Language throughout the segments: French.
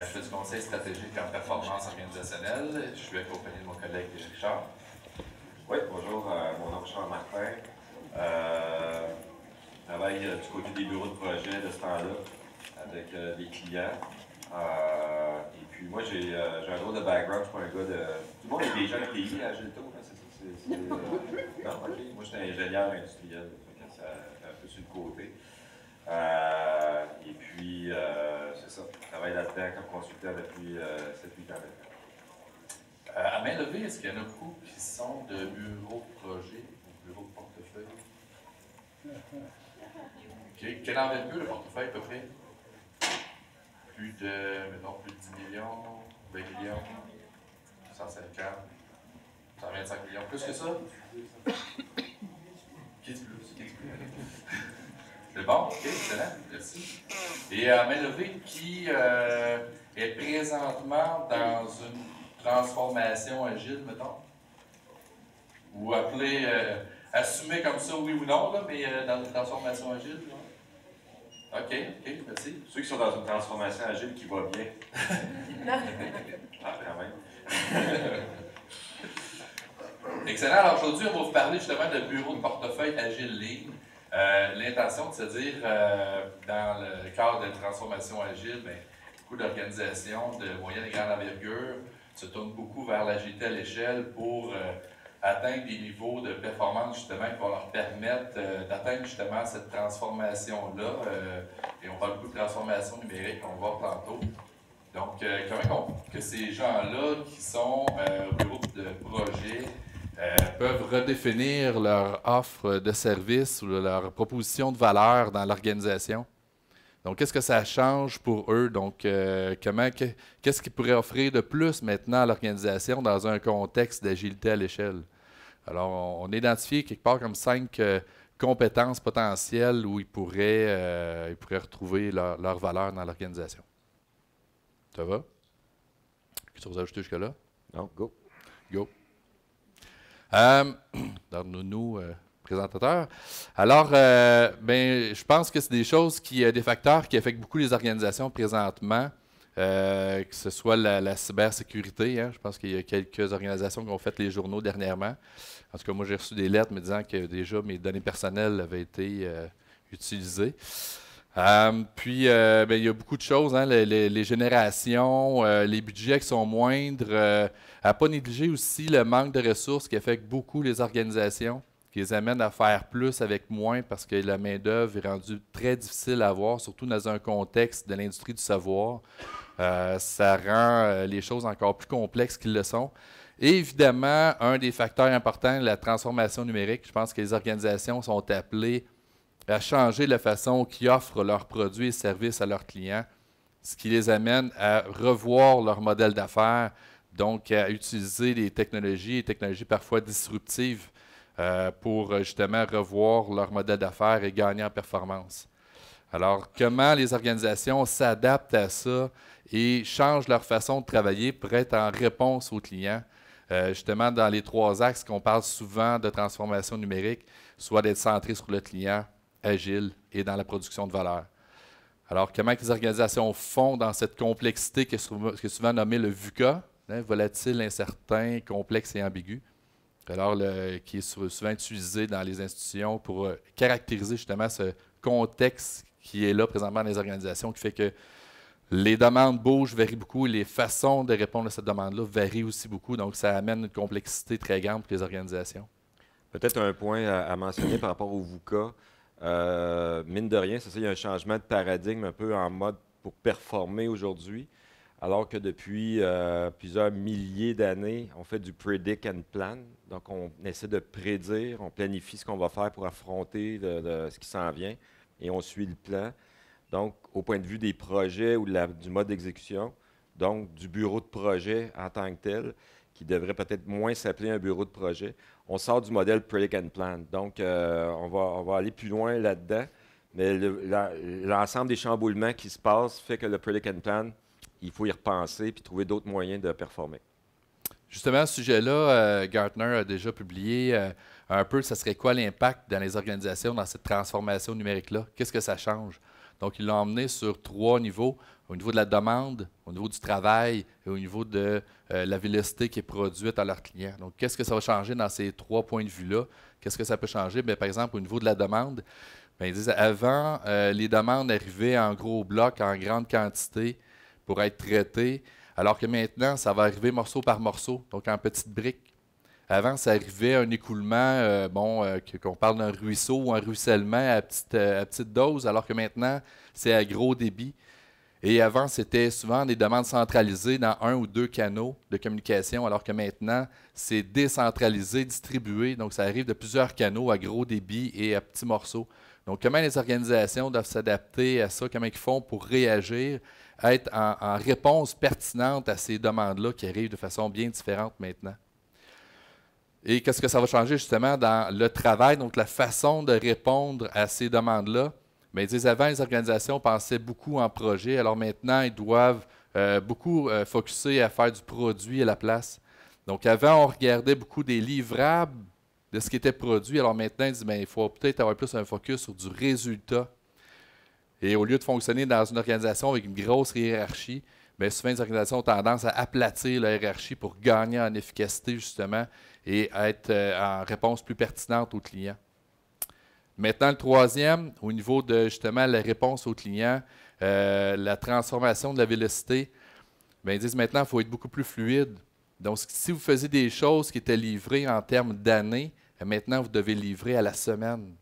Je suis du conseil stratégique en performance organisationnelle. Je suis accompagné de mon collègue Richard. Oui, bonjour, euh, mon nom est Richard Martin. Euh, je travaille euh, du côté des bureaux de projet de ce temps-là avec des clients. et puis moi, j'ai un gros de background, je suis un gars de... Tout le monde est déjà un pays à Gilto, c'est ça? Moi, j'étais ingénieur industriel, donc ça, un peu sur le côté. Euh, et puis, euh, c'est ça, je travaille là-dedans comme consultant depuis 7-8 euh, ans maintenant. à main levée, est-ce qu'il y en a beaucoup qui sont de bureaux de projet ou bureaux de portefeuille? Okay. Quelle envergure le portefeuille à peu près? Plus de, mettons, plus de 10 millions, 20 millions, 150, 125 millions, plus que ça? 15 plus, 15 plus. C'est bon? OK, excellent. Merci. Et euh, qui euh, est présentement dans une transformation agile, mettons, ou appelée, euh, comme ça, oui ou non, mais euh, dans une transformation agile. OK, OK, merci. Ceux qui sont dans une transformation agile qui va bien. ah, quand même. Excellent. Alors aujourd'hui, on va vous parler justement de bureau de portefeuille Agile Ligne. Euh, l'intention de se dire, euh, dans le cadre de la transformation agile, ben, beaucoup d'organisations de moyens et grande envergure se tournent beaucoup vers l'agilité à l'échelle pour euh, atteindre des niveaux de performance justement qui vont leur permettre d'atteindre justement cette transformation-là. et on parle beaucoup de transformation numérique, on va tantôt. Donc, comment que ces gens-là qui sont au groupe de projets euh, peuvent redéfinir leur offre de service ou leur proposition de valeur dans l'organisation. Donc, qu'est-ce que ça change pour eux? Donc, euh, comment, qu'est-ce qu'ils pourraient offrir de plus maintenant à l'organisation dans un contexte d'agilité à l'échelle? Alors, on, identifie quelque part comme cinq euh, compétences potentielles où ils pourraient, retrouver leur, valeur dans l'organisation. Ça va? Quelque tu à ajouter jusque-là? Non, go. Go. Euh, dans euh, présentateurs. Alors, euh, ben, je pense que c'est des choses qui, des facteurs qui affectent beaucoup les organisations présentement, que ce soit la, cybersécurité. Hein. je pense qu'il y a quelques organisations qui ont fait les journaux dernièrement. En tout cas, moi, j'ai reçu des lettres me disant que déjà mes données personnelles avaient été utilisées. Euh, puis, euh, ben, il y a beaucoup de choses, hein, les, générations, euh, les budgets qui sont moindres. à pas négliger aussi le manque de ressources qui affecte beaucoup les organisations, qui les amène à faire plus avec moins parce que la main-d'œuvre est rendue très difficile à avoir, surtout dans un contexte de l'industrie du savoir. ça rend les choses encore plus complexes qu'ils le sont. Et évidemment, un des facteurs importants, la transformation numérique. Je pense que les organisations sont appelées à changer la façon qu'ils offrent leurs produits et services à leurs clients, ce qui les amène à revoir leur modèle d'affaires, donc à utiliser des technologies, et technologies parfois disruptives, euh, pour euh, justement revoir leur modèle d'affaires et gagner en performance. Alors, comment les organisations s'adaptent à ça et changent leur façon de travailler pour être en réponse aux clients? Euh, justement, dans les trois axes qu'on parle souvent de transformation numérique, soit d'être centré sur le client, agile et dans la production de valeur. Alors, comment les organisations font dans cette complexité qui est souvent nommée le VUCA, hein, volatile, incertain, complexe et ambigu, alors le, qui est souvent utilisé dans les institutions pour euh, caractériser justement ce contexte qui est là présentement dans les organisations, qui fait que les demandes bougent, varient beaucoup, les façons de répondre à cette demande-là varient aussi beaucoup, donc ça amène une complexité très grande pour les organisations. Peut-être un point à mentionner par rapport au VUCA. Euh, mine de rien, c'est ça, il y a un changement de paradigme un peu en mode pour performer aujourd'hui, alors que depuis euh, plusieurs milliers d'années, on fait du predict and plan. Donc, on essaie de prédire, on planifie ce qu'on va faire pour affronter ce qui s'en vient et on suit le plan. Donc, au point de vue des projets ou du mode d'exécution, donc du bureau de projet en tant que tel, qui devrait peut-être moins s'appeler un bureau de projet. On sort du modèle Predict and Plan. Donc, euh, on, va, on aller plus loin là-dedans. Mais l'ensemble des chamboulements qui se passent fait que le Predict and Plan, il faut y repenser et trouver d'autres moyens de performer. Justement, à ce sujet-là, euh, Gartner a déjà publié euh, un peu, ce serait quoi l'impact dans les organisations dans cette transformation numérique-là? Qu'est-ce que ça change? Donc, il l'ont emmené sur trois niveaux au niveau de la demande, au niveau du travail et au niveau de euh, la vélocité qui est produite à leurs clients. Donc, qu'est-ce que ça va changer dans ces trois points de vue-là? Qu'est-ce que ça peut changer? Bien, par exemple, au niveau de la demande, ils disent avant, euh, les demandes arrivaient en gros blocs, en grande quantité pour être traitées, alors que maintenant, ça va arriver morceau par morceau, donc en petites briques. Avant, ça arrivait un écoulement, euh, bon, euh, qu'on parle d'un ruisseau ou un ruissellement euh, à petite, dose, alors que maintenant, c'est à gros débit. Et avant, c'était souvent des demandes centralisées dans un ou deux canaux de communication, alors que maintenant, c'est décentralisé, distribué. Donc, ça arrive de plusieurs canaux à gros débit et à petits morceaux. Donc, comment les organisations doivent s'adapter à ça? Comment ils font pour réagir, être en réponse pertinente à ces demandes-là qui arrivent de façon bien différente maintenant? Et qu'est-ce que ça va changer justement dans le travail, donc la façon de répondre à ces demandes-là? Mais ils avant, les organisations pensaient beaucoup en projet, alors maintenant, ils doivent euh, beaucoup euh, se à faire du produit à la place. Donc avant, on regardait beaucoup des livrables de ce qui était produit, alors maintenant, ils disent il faut peut-être avoir plus un focus sur du résultat. Et au lieu de fonctionner dans une organisation avec une grosse hiérarchie, bien, souvent les organisations ont tendance à aplatir la hiérarchie pour gagner en efficacité, justement, et être euh, en réponse plus pertinente aux clients. Maintenant, le troisième, au niveau de justement la réponse aux clients, euh, la transformation de la vélocité, bien, ils disent maintenant qu'il faut être beaucoup plus fluide. Donc, si vous faisiez des choses qui étaient livrées en termes d'années, maintenant vous devez livrer à la semaine.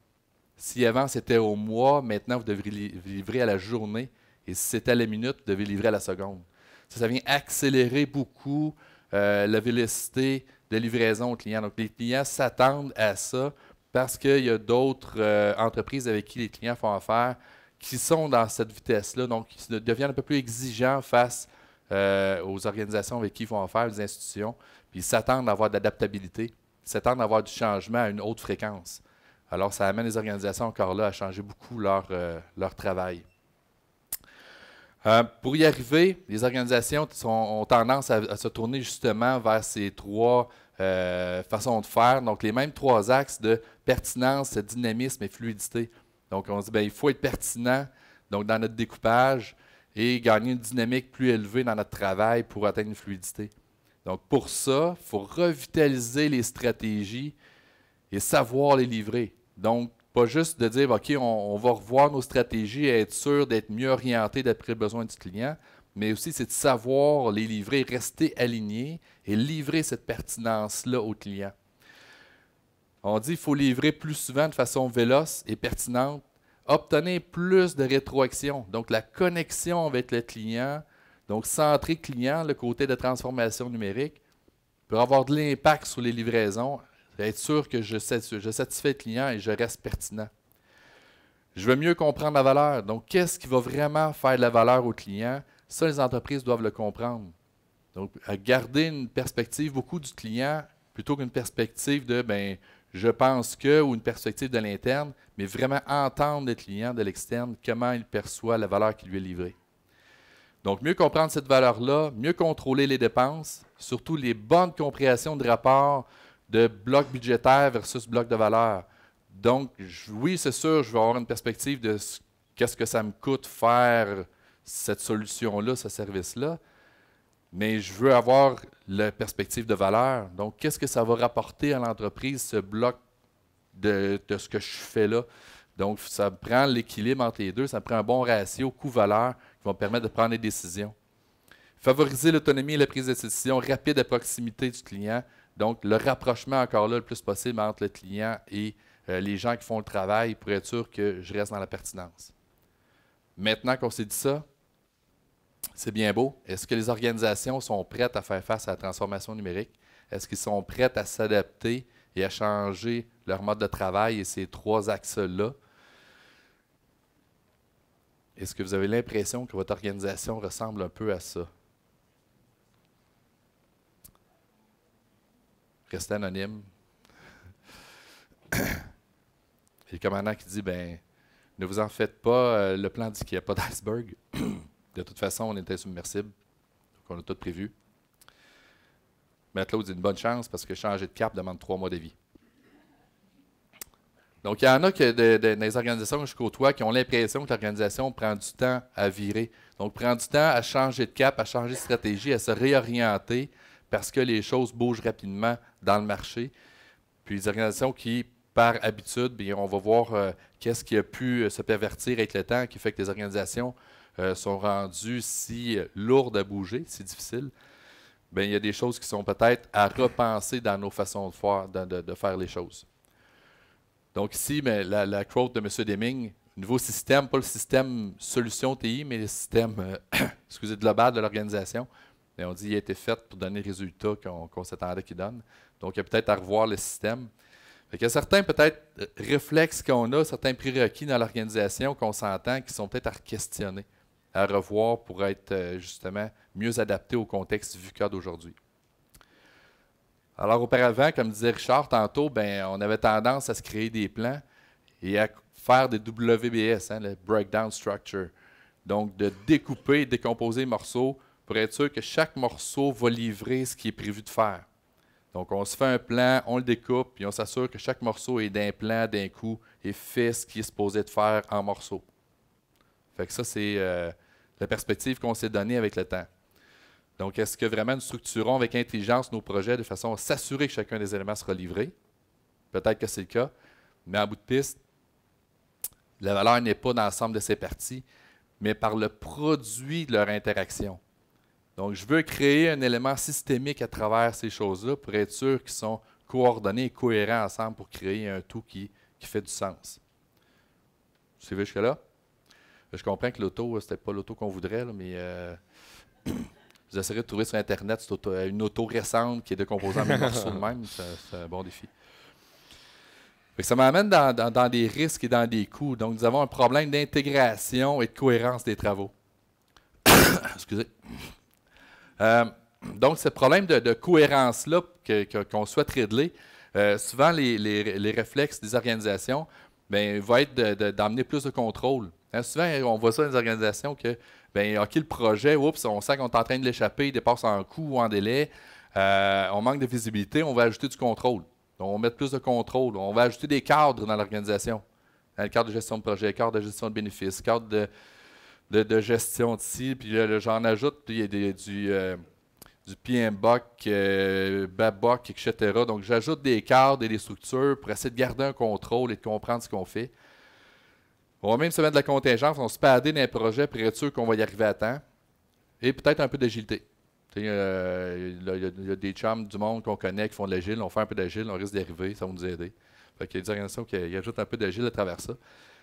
Si avant c'était au mois, maintenant vous devez livrer à la journée. Et si c'était à la minute, vous devez livrer à la seconde. ça vient accélérer beaucoup euh, la vélocité de livraison aux clients. Donc, les clients s'attendent à ça parce qu'il y a d'autres euh, entreprises avec qui les clients font affaire qui sont dans cette vitesse-là, donc ils deviennent un peu plus exigeants face euh, aux organisations avec qui ils font affaire, les institutions, puis ils s'attendent à avoir de l'adaptabilité, s'attendent à avoir du changement à une haute fréquence. Alors, ça amène les organisations encore là à changer beaucoup leur travail. Euh, pour y arriver, les organisations sont, ont tendance à, se tourner justement vers ces trois euh, façons de faire, donc les mêmes trois axes de pertinence, dynamisme et fluidité. Donc on se dit, bien, il faut être pertinent donc dans notre découpage et gagner une dynamique plus élevée dans notre travail pour atteindre une fluidité. Donc pour ça, il faut revitaliser les stratégies et savoir les livrer. Donc pas juste de dire, OK, on, va revoir nos stratégies et être sûr d'être mieux orienté d'après le besoin du client, mais aussi c'est de savoir les livrer, rester aligné et livrer cette pertinence-là au client. On dit qu'il faut livrer plus souvent de façon véloce et pertinente, obtenir plus de rétroaction, donc la connexion avec le client, donc centrer client, le côté de transformation numérique, pour avoir de l'impact sur les livraisons, être sûr que je, je satisfais le client et je reste pertinent. Je veux mieux comprendre ma valeur. Donc, qu'est-ce qui va vraiment faire de la valeur au client? Ça, les entreprises doivent le comprendre. Donc, garder une perspective beaucoup du client plutôt qu'une perspective de ben, je pense que ou une perspective de l'interne, mais vraiment entendre le client de l'externe, comment il perçoit la valeur qui lui est livrée. Donc, mieux comprendre cette valeur-là, mieux contrôler les dépenses, surtout les bonnes compréhensions de rapport de bloc budgétaire versus bloc de valeur. Donc, oui, c'est sûr, je vais avoir une perspective de qu'est-ce que ça me coûte faire cette solution-là, ce service-là, mais je veux avoir la perspective de valeur. Donc, qu'est-ce que ça va rapporter à l'entreprise, ce bloc de, de, ce que je fais là? Donc, ça prend l'équilibre entre les deux, ça prend un bon ratio coût-valeur qui va me permettre de prendre des décisions. Favoriser l'autonomie et la prise de décision rapide à proximité du client donc, le rapprochement encore là le plus possible entre le client et euh, les gens qui font le travail pour être sûr que je reste dans la pertinence. Maintenant qu'on s'est dit ça, c'est bien beau. Est-ce que les organisations sont prêtes à faire face à la transformation numérique? Est-ce qu'ils sont prêtes à s'adapter et à changer leur mode de travail et ces trois axes-là? Est-ce que vous avez l'impression que votre organisation ressemble un peu à ça? rester anonyme. a le commandant qui dit ben, Ne vous en faites pas, euh, le plan dit qu'il n'y a pas d'iceberg. de toute façon, on est submersible. Donc, on a tout prévu. Mais Claude dit une bonne chance parce que changer de cap demande trois mois de vie. Donc, il y en a que dans organisations que je côtoie qui ont l'impression que l'organisation prend du temps à virer. Donc, prend du temps à changer de cap, à changer de stratégie, à se réorienter parce que les choses bougent rapidement dans le marché. Puis les organisations qui, par habitude, on va voir euh, qu'est-ce qui a pu euh, se pervertir avec le temps, qui fait que les organisations euh, sont rendues si lourdes à bouger, si difficiles. Bien, il y a des choses qui sont peut-être à repenser dans nos façons de faire, de, faire les choses. Donc ici, la, quote de M. Deming, nouveau système, pas le système solution TI, mais le système global de l'organisation on dit qu'il a été fait pour donner le résultat qu'on s'attendait qu'il donne. Donc, il y a peut-être à revoir le système. Fait il y a certains, peut-être, euh, réflexes qu'on a, certains prérequis dans l'organisation qu'on s'entend, qui sont peut-être à questionner, à revoir pour être euh, justement mieux adapté au contexte du VUCA d'aujourd'hui. Alors, auparavant, comme disait Richard tantôt, ben on avait tendance à se créer des plans et à faire des WBS, hein, le Breakdown Structure. Donc, de découper, décomposer les morceaux pour être sûr que chaque morceau va livrer ce qui est prévu de faire. Donc, on se fait un plan, on le découpe, puis on s'assure que chaque morceau est d'un plan, d'un coup, et fait ce qui est supposé de faire en morceaux. Fait que ça, c'est euh, la perspective qu'on s'est donnée avec le temps. Donc, est-ce que vraiment nous structurons avec intelligence nos projets de façon à s'assurer que chacun des éléments sera livré? Peut-être que c'est le cas, mais en bout de piste, la valeur n'est pas dans l'ensemble de ces parties, mais par le produit de leur interaction. Donc, je veux créer un élément systémique à travers ces choses-là pour être sûr qu'ils sont coordonnés et cohérents ensemble pour créer un tout qui, fait du sens. Vous suivez jusque-là? Je comprends que l'auto, euh, c'était pas l'auto qu'on voudrait, mais euh, vous essayerez de trouver sur Internet euh, une auto récente qui est décomposée composants mille morceaux de même. C'est un bon défi. Ça m'amène dans, dans, des risques et dans des coûts. Donc, nous avons un problème d'intégration et de cohérence des travaux. Excusez. Euh, donc, ce problème de, cohérence-là qu'on souhaite régler, euh, souvent les, réflexes des organisations ben, vont être d'amener plus de contrôle. Hein, souvent, on voit ça dans les organisations que, bien, OK, le projet, oups, on sent qu'on est en train de l'échapper, il dépasse en coût ou en délai, euh, on manque de visibilité, on va ajouter du contrôle. on va mettre plus de contrôle, on va ajouter des cadres dans l'organisation. un hein, cadre de gestion de projet, cadre de gestion de bénéfices, cadre de, de, de gestion d'ici. Puis j'en ajoute, du, euh, du PMBOK, euh, BABOK, etc. Donc, j'ajoute des cadres et des structures pour essayer de garder un contrôle et de comprendre ce qu'on fait. On va même se mettre de la contingence, on se padder dans un projet pour être sûr qu'on va y arriver à temps. Et peut-être un peu d'agilité. Euh, il y, a des chums du monde qu'on connaît qui font de l'agile, on fait un peu d'agile, on risque d'y arriver, ça va nous aider. Fait y a des organisations qui ajoutent un peu d'agile à travers ça.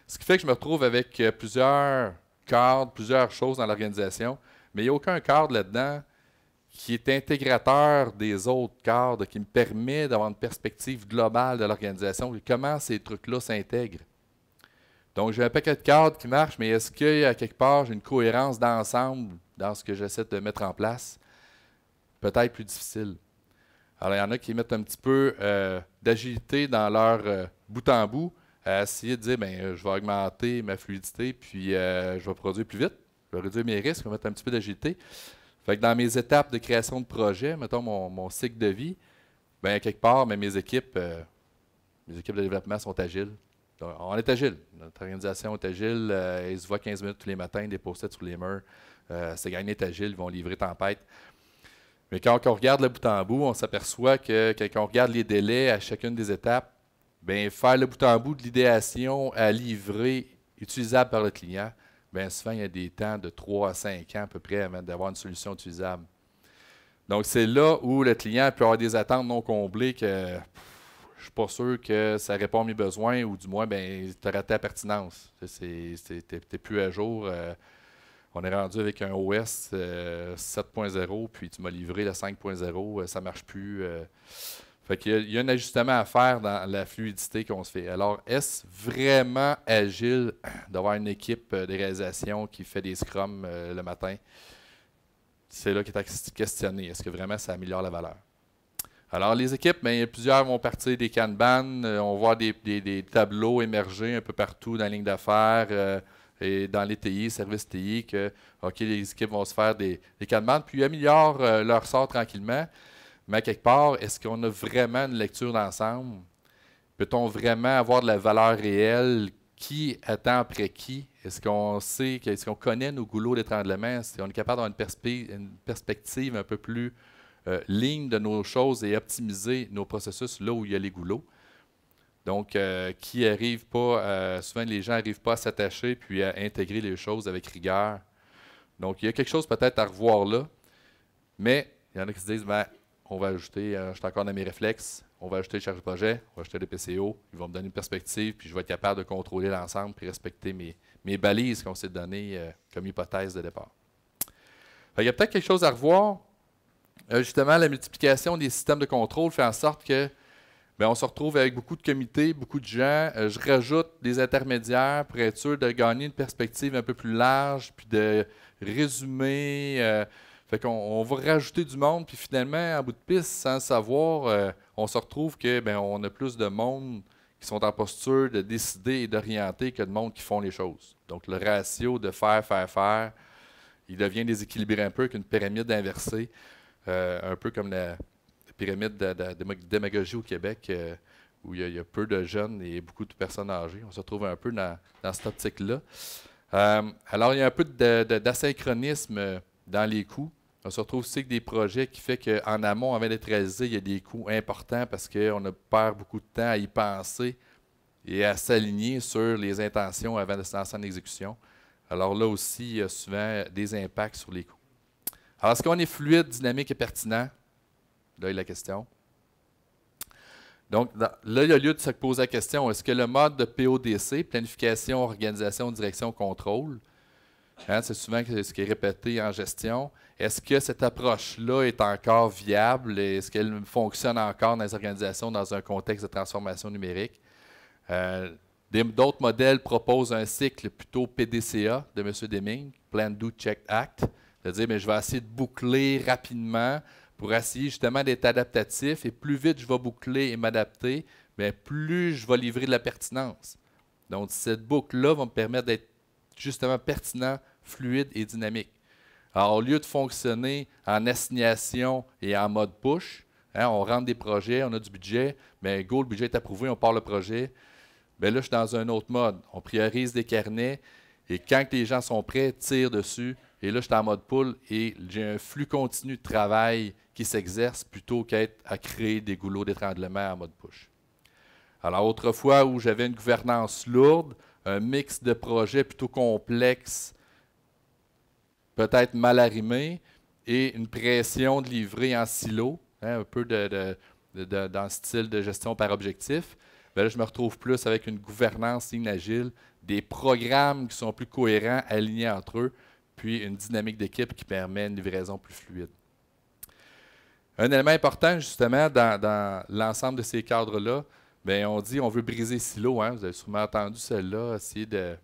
Ce qui fait que je me retrouve avec plusieurs cadres, plusieurs choses dans l'organisation, mais il n'y a aucun cadre là-dedans qui est intégrateur des autres cadres, qui me permet d'avoir une perspective globale de l'organisation et comment ces trucs-là s'intègrent. Donc, j'ai un paquet de cadres qui marchent, mais est-ce qu'il y a quelque part, j'ai une cohérence d'ensemble dans ce que j'essaie de mettre en place? Peut-être plus difficile. Alors, il y en a qui mettent un petit peu euh, d'agilité dans leur euh, bout en bout, à essayer de dire ben, euh, je vais augmenter ma fluidité, puis euh, je vais produire plus vite, je vais réduire mes risques, je vais mettre un petit peu d'agilité. Fait que dans mes étapes de création de projet, mettons mon, cycle de vie, ben, quelque part, ben, mes équipes, euh, mes équipes de développement sont agiles. on est agile. Notre organisation est agile. Elle ils se voient 15 minutes tous les matins, déposer sous sur les murs. C'est gagné est agile, ils vont livrer tempête. Mais quand on regarde le bout en bout, on s'aperçoit que quand on regarde les délais à chacune des étapes, bien, faire le bout en bout de l'idéation à livrer utilisable par le client, bien souvent, il y a des temps de 3 à 5 ans à peu près avant d'avoir une solution utilisable. Donc, c'est là où le client peut avoir des attentes non comblées que je ne suis pas sûr que ça répond à mes besoins ou du moins, ben, tu as raté la pertinence. Tu n'es plus à jour. Euh, on est rendu avec un OS 7.0, euh, puis tu m'as livré la 5.0, euh, ça ne marche plus. Fait qu'il y a, y, a un ajustement à faire dans la fluidité qu'on se fait. Alors, est-ce vraiment agile d'avoir une équipe euh, de réalisation qui fait des scrums euh, le matin? C'est là qui est questionné. Est-ce que vraiment ça améliore la valeur? Alors, les équipes, bien, plusieurs vont partir des Kanban. Euh, on voit des, tableaux émerger un peu partout dans la ligne d'affaires et dans les TI, services TI, que OK, les équipes vont se faire des, des Kanban, puis améliorent leur sort tranquillement. Mais quelque part, est-ce qu'on a vraiment une lecture d'ensemble? Peut-on vraiment avoir de la valeur réelle? Qui attend après qui? Est-ce qu'on sait, est-ce qu'on connaît nos goulots d'étranglement? Est-ce qu'on est capable d'avoir une, perspective un peu plus euh, ligne de nos choses et optimiser nos processus là où il y a les goulots? Donc, euh, qui arrive pas, euh, souvent les gens n'arrivent pas à s'attacher puis à intégrer les choses avec rigueur. Donc, il y a quelque chose peut-être à revoir là, mais il y en a qui se disent, ben, on va ajouter, euh, je suis encore dans mes réflexes, on va ajouter le charge projet, on va ajouter le PCO, Ils vont me donner une perspective, puis je vais être capable de contrôler l'ensemble puis respecter mes, mes balises qu'on s'est données euh, comme hypothèse de départ. il y a peut-être quelque chose à revoir. Euh, justement, la multiplication des systèmes de contrôle fait en sorte que ben, on se retrouve avec beaucoup de comités, beaucoup de gens. je rajoute des intermédiaires pour être sûr de gagner une perspective un peu plus large, puis de résumer on va rajouter du monde, puis finalement, à bout de piste, sans savoir, euh, on se retrouve que ben, on a plus de monde qui sont en posture de décider et d'orienter que de monde qui font les choses. Donc le ratio de faire, faire, faire, il devient déséquilibré un peu qu'une pyramide inversée, euh, un peu comme la pyramide de, la démagogie au Québec, euh, où il y, a, peu de jeunes et beaucoup de personnes âgées. On se retrouve un peu dans, dans cette optique-là. alors il y a un peu d'asynchronisme dans les coûts. On se retrouve aussi avec des projets qui fait qu'en amont, avant d'être réalisé, il y a des coûts importants parce qu'on perd beaucoup de temps à y penser et à s'aligner sur les intentions avant de se lancer en exécution. Alors là aussi, il y a souvent des impacts sur les coûts. Alors, est-ce qu'on est fluide, dynamique et pertinent? Là il y a la question. Donc, là, il y a lieu de se poser la question, est-ce que le mode de PODC, planification, organisation, direction, contrôle, hein, c'est souvent ce qui est répété en gestion, est-ce que cette approche-là est encore viable? Est-ce qu'elle fonctionne encore dans les organisations dans un contexte de transformation numérique? Euh, d'autres modèles proposent un cycle plutôt PDCA de M. Deming, Plan, Do, Check, Act. C'est-à-dire, mais je vais essayer de boucler rapidement pour essayer justement d'être adaptatif. Et plus vite je vais boucler et m'adapter, plus je vais livrer de la pertinence. Donc, cette boucle-là va me permettre d'être justement pertinent, fluide et dynamique. Alors, au lieu de fonctionner en assignation et en mode push, hein, on rentre des projets, on a du budget, mais go, le budget est approuvé, on part le projet. Mais ben là, je suis dans un autre mode. On priorise des carnets et quand les gens sont prêts, tire dessus. Et là, je suis en mode pool et j'ai un flux continu de travail qui s'exerce plutôt qu'être à créer des goulots d'étranglement en mode push. Alors, autrefois où j'avais une gouvernance lourde, un mix de projets plutôt complexes peut-être mal arrimé et une pression de livrer en silo, hein, un peu de, dans le style de gestion par objectif, ben là, je me retrouve plus avec une gouvernance agile, des programmes qui sont plus cohérents, alignés entre eux, puis une dynamique d'équipe qui permet une livraison plus fluide. Un élément important, justement, dans, l'ensemble de ces cadres-là, ben, on dit on veut briser silo. Hein. vous avez sûrement entendu celle-là, essayer de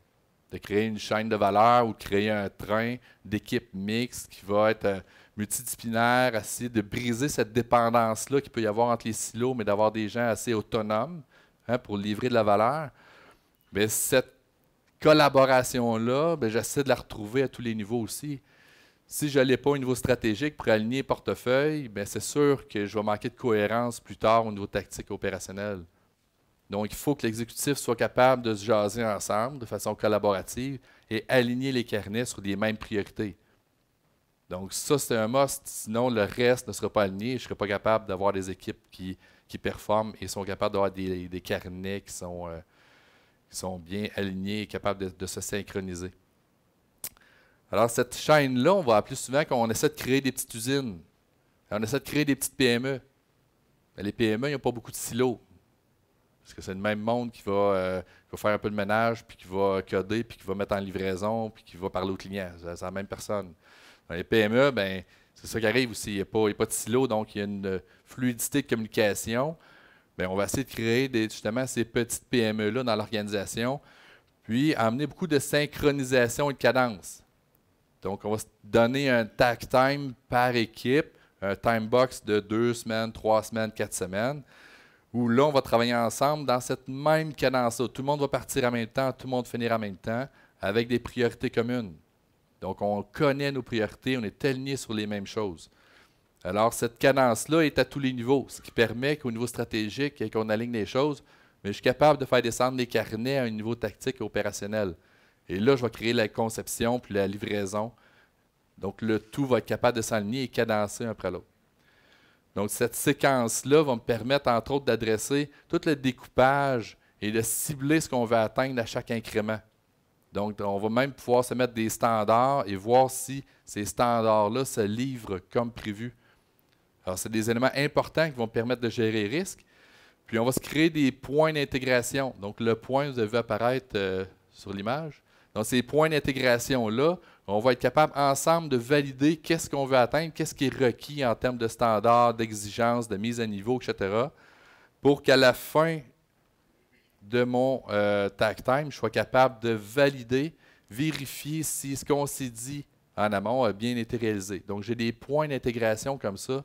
de créer une chaîne de valeur ou de créer un train d'équipe mixte qui va être euh, multidisciplinaire, essayer de briser cette dépendance-là qu'il peut y avoir entre les silos, mais d'avoir des gens assez autonomes hein, pour livrer de la valeur. Mais cette collaboration-là, ben, j'essaie de la retrouver à tous les niveaux aussi. Si je n'allais pas au niveau stratégique pour aligner portefeuille, ben, c'est sûr que je vais manquer de cohérence plus tard au niveau tactique opérationnel. Donc, il faut que l'exécutif soit capable de se jaser ensemble de façon collaborative et aligner les carnets sur des mêmes priorités. Donc, ça, c'est un must. Sinon, le reste ne sera pas aligné. Je ne serai pas capable d'avoir des équipes qui, performent et sont capables d'avoir des, carnets qui sont, euh, qui sont bien alignés et capables de, se synchroniser. Alors, cette chaîne-là, on va plus souvent qu'on essaie de créer des petites usines. On essaie de créer des petites PME. les PME, ils n'ont pas beaucoup de silos. Parce que c'est le même monde euh, qui va, faire un peu de ménage, puis qui va coder, puis qui va mettre en livraison, puis qui va parler aux clients. C'est la même personne. Dans les PME, ben, c'est ça qui arrive aussi. Il n'y a, pas de silo, donc il y a une euh, fluidité de communication. Ben, on va essayer de créer justement ces petites PME-là dans l'organisation, puis amener beaucoup de synchronisation et de cadence. Donc, on va se donner un tag time par équipe, un time box de deux semaines, trois semaines, quatre semaines où là, on va travailler ensemble dans cette même cadence-là. Tout le monde va partir en même temps, tout le monde finir en même temps, avec des priorités communes. Donc, on connaît nos priorités, on est alignés sur les mêmes choses. Alors, cette cadence-là est à tous les niveaux, ce qui permet qu'au niveau stratégique et qu'on aligne les choses, mais je suis capable de faire descendre les carnets à un niveau tactique et opérationnel. Et là, je vais créer la conception puis la livraison. Donc, le tout va être capable de s'aligner et cadencer un après l'autre. Donc, cette séquence-là va me permettre, entre autres, d'adresser tout le découpage et de cibler ce qu'on veut atteindre à chaque incrément. Donc, on va même pouvoir se mettre des standards et voir si ces standards-là se livrent comme prévu. Alors, c'est des éléments importants qui vont permettre de gérer les risques. Puis, on va se créer des points d'intégration. Donc, le point, vous avez vu apparaître euh, sur l'image. Donc, ces points d'intégration-là on va être capable ensemble de valider qu'est-ce qu'on veut atteindre, qu'est-ce qui est requis en termes de standards, d'exigences, de mise à niveau, etc., pour qu'à la fin de mon euh, tag time, je sois capable de valider, vérifier si ce qu'on s'est dit en amont a bien été réalisé. Donc, j'ai des points d'intégration comme ça,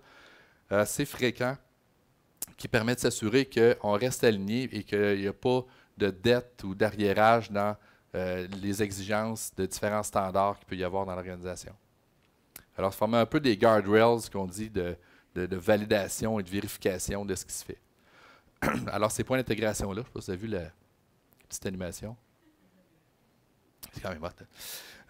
euh, assez fréquents, qui permettent de s'assurer qu'on reste aligné et qu'il n'y a pas de dette ou d'arriérage dans euh, les exigences de différents standards qu'il peut y avoir dans l'organisation. Alors, ça former un peu des guardrails qu'on dit de, validation et de vérification de ce qui se fait. Alors, ces points d'intégration-là, je ne sais pas si vous avez vu la petite animation. C'est quand même important.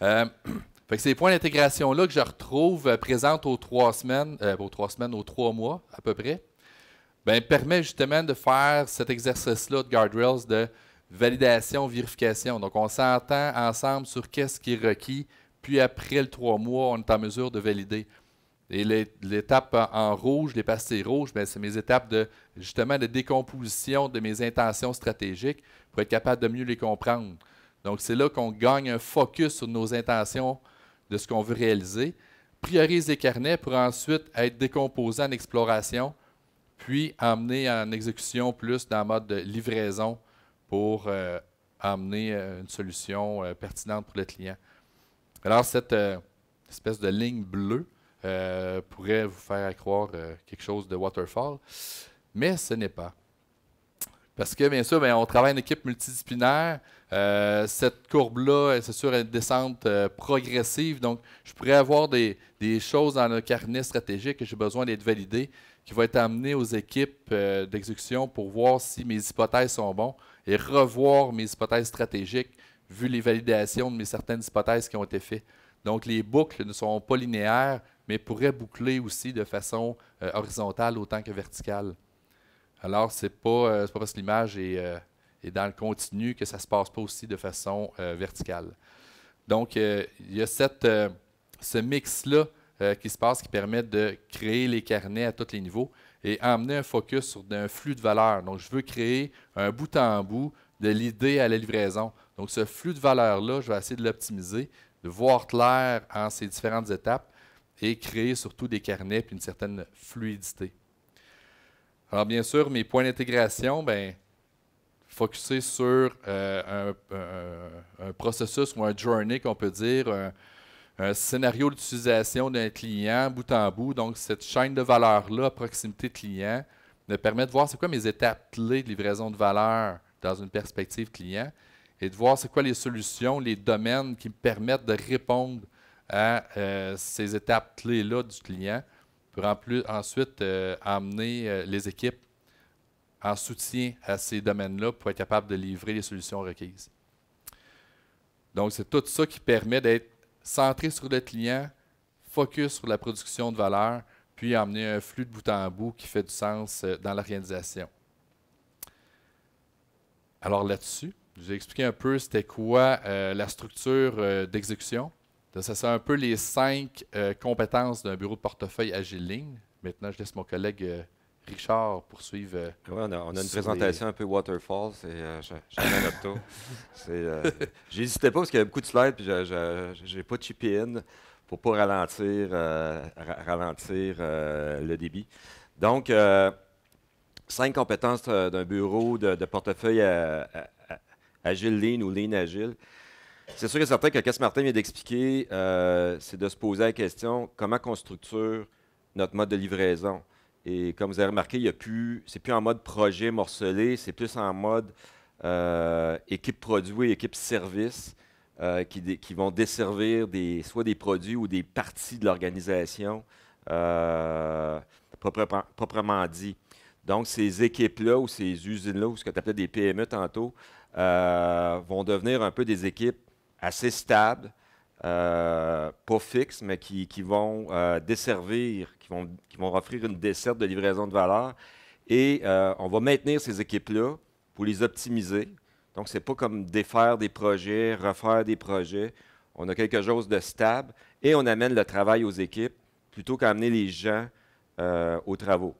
Hein. Euh, fait ces points d'intégration-là que je retrouve euh, présente aux trois semaines, aux trois semaines, aux trois mois à peu près, ben, permet justement de faire cet exercice-là de guardrails, de validation, vérification. Donc, on s'entend ensemble sur qu'est-ce qui est requis, puis après le trois mois, on est en mesure de valider. Et l'étape en rouge, les pastilles rouges, ben, c'est mes étapes de justement de décomposition de mes intentions stratégiques pour être capable de mieux les comprendre. Donc, c'est là qu'on gagne un focus sur nos intentions de ce qu'on veut réaliser. Prioriser les carnets pour ensuite être décomposé en exploration, puis amener en exécution plus dans le mode de livraison pour euh, amener euh, une solution euh, pertinente pour le client. Alors, cette espèce de ligne bleue pourrait vous faire croire quelque chose de waterfall, mais ce n'est pas. Parce que, bien sûr, ben, on travaille en équipe multidisciplinaire. cette courbe-là, c'est sûr, une descente progressive. Donc, je pourrais avoir des, choses dans le carnet stratégique que j'ai besoin d'être validé qui va être amené aux équipes euh, d'exécution pour voir si mes hypothèses sont bonnes et revoir mes hypothèses stratégiques vu les validations de mes certaines hypothèses qui ont été faites. Donc, les boucles ne sont pas linéaires, mais pourraient boucler aussi de façon euh, horizontale autant que verticale. Alors, ce n'est euh, pas, parce que l'image est, dans le continu que ça ne se passe pas aussi de façon verticale. Donc, il y a ce mix-là euh, qui se passe qui permettent de créer les carnets à tous les niveaux et emmener un focus sur un flux de valeur. Donc, je veux créer un bout en bout de l'idée à la livraison. Donc, ce flux de valeur-là, je vais essayer de l'optimiser, de voir clair en ces différentes étapes et créer surtout des carnets puis une certaine fluidité. Alors, bien sûr, mes points d'intégration, ben, focuser sur euh, un, processus ou un journey, qu'on peut dire, un scénario d'utilisation d'un client bout en bout. Donc, cette chaîne de valeur-là, proximité client, me permet de voir c'est quoi mes étapes clés de livraison de valeur dans une perspective client et de voir c'est quoi les solutions, les domaines qui me permettent de répondre à euh, ces étapes clés-là du client pour en plus, ensuite euh, amener euh, les équipes en soutien à ces domaines-là pour être capable de livrer les solutions requises. Donc, c'est tout ça qui permet d'être Centrer sur le client, focus sur la production de valeur, puis amener un flux de bout en bout qui fait du sens euh, dans l'organisation. Alors là-dessus, je ai expliqué un peu c'était quoi euh, la structure euh, d'exécution. Ça, c'est un peu les cinq compétences d'un bureau de portefeuille Agile Maintenant, je laisse mon collègue Richard poursuivre. Euh, oui, on a, une présentation un peu waterfall, euh, c'est euh, J'hésitais pas parce qu'il y avait beaucoup de slides, je n'ai pas de chip in pour pas ralentir, euh, ralentir le débit. Donc, cinq compétences d'un bureau de, portefeuille agile lean ou lean agile. C'est sûr et certain que ce que Martin vient d'expliquer, c'est de se poser la question comment on structure notre mode de livraison. Et comme vous avez remarqué, ce n'est plus, en mode projet morcelé, c'est plus en mode euh, équipe produit et équipe service euh, qui, vont desservir soit des produits ou des parties de l'organisation euh, proprement, dit. Donc, ces équipes-là ou ces usines-là, ce que tu appelais des PME tantôt, vont devenir un peu des équipes assez stables, euh, pas fixes, mais qui, vont euh, desservir, qui vont, vont offrir une desserte de livraison de valeur. Et euh, on va maintenir ces équipes-là pour les optimiser. Donc, ce n'est pas comme défaire des projets, refaire des projets. On a quelque chose de stable et on amène le travail aux équipes plutôt qu'amener les gens aux travaux.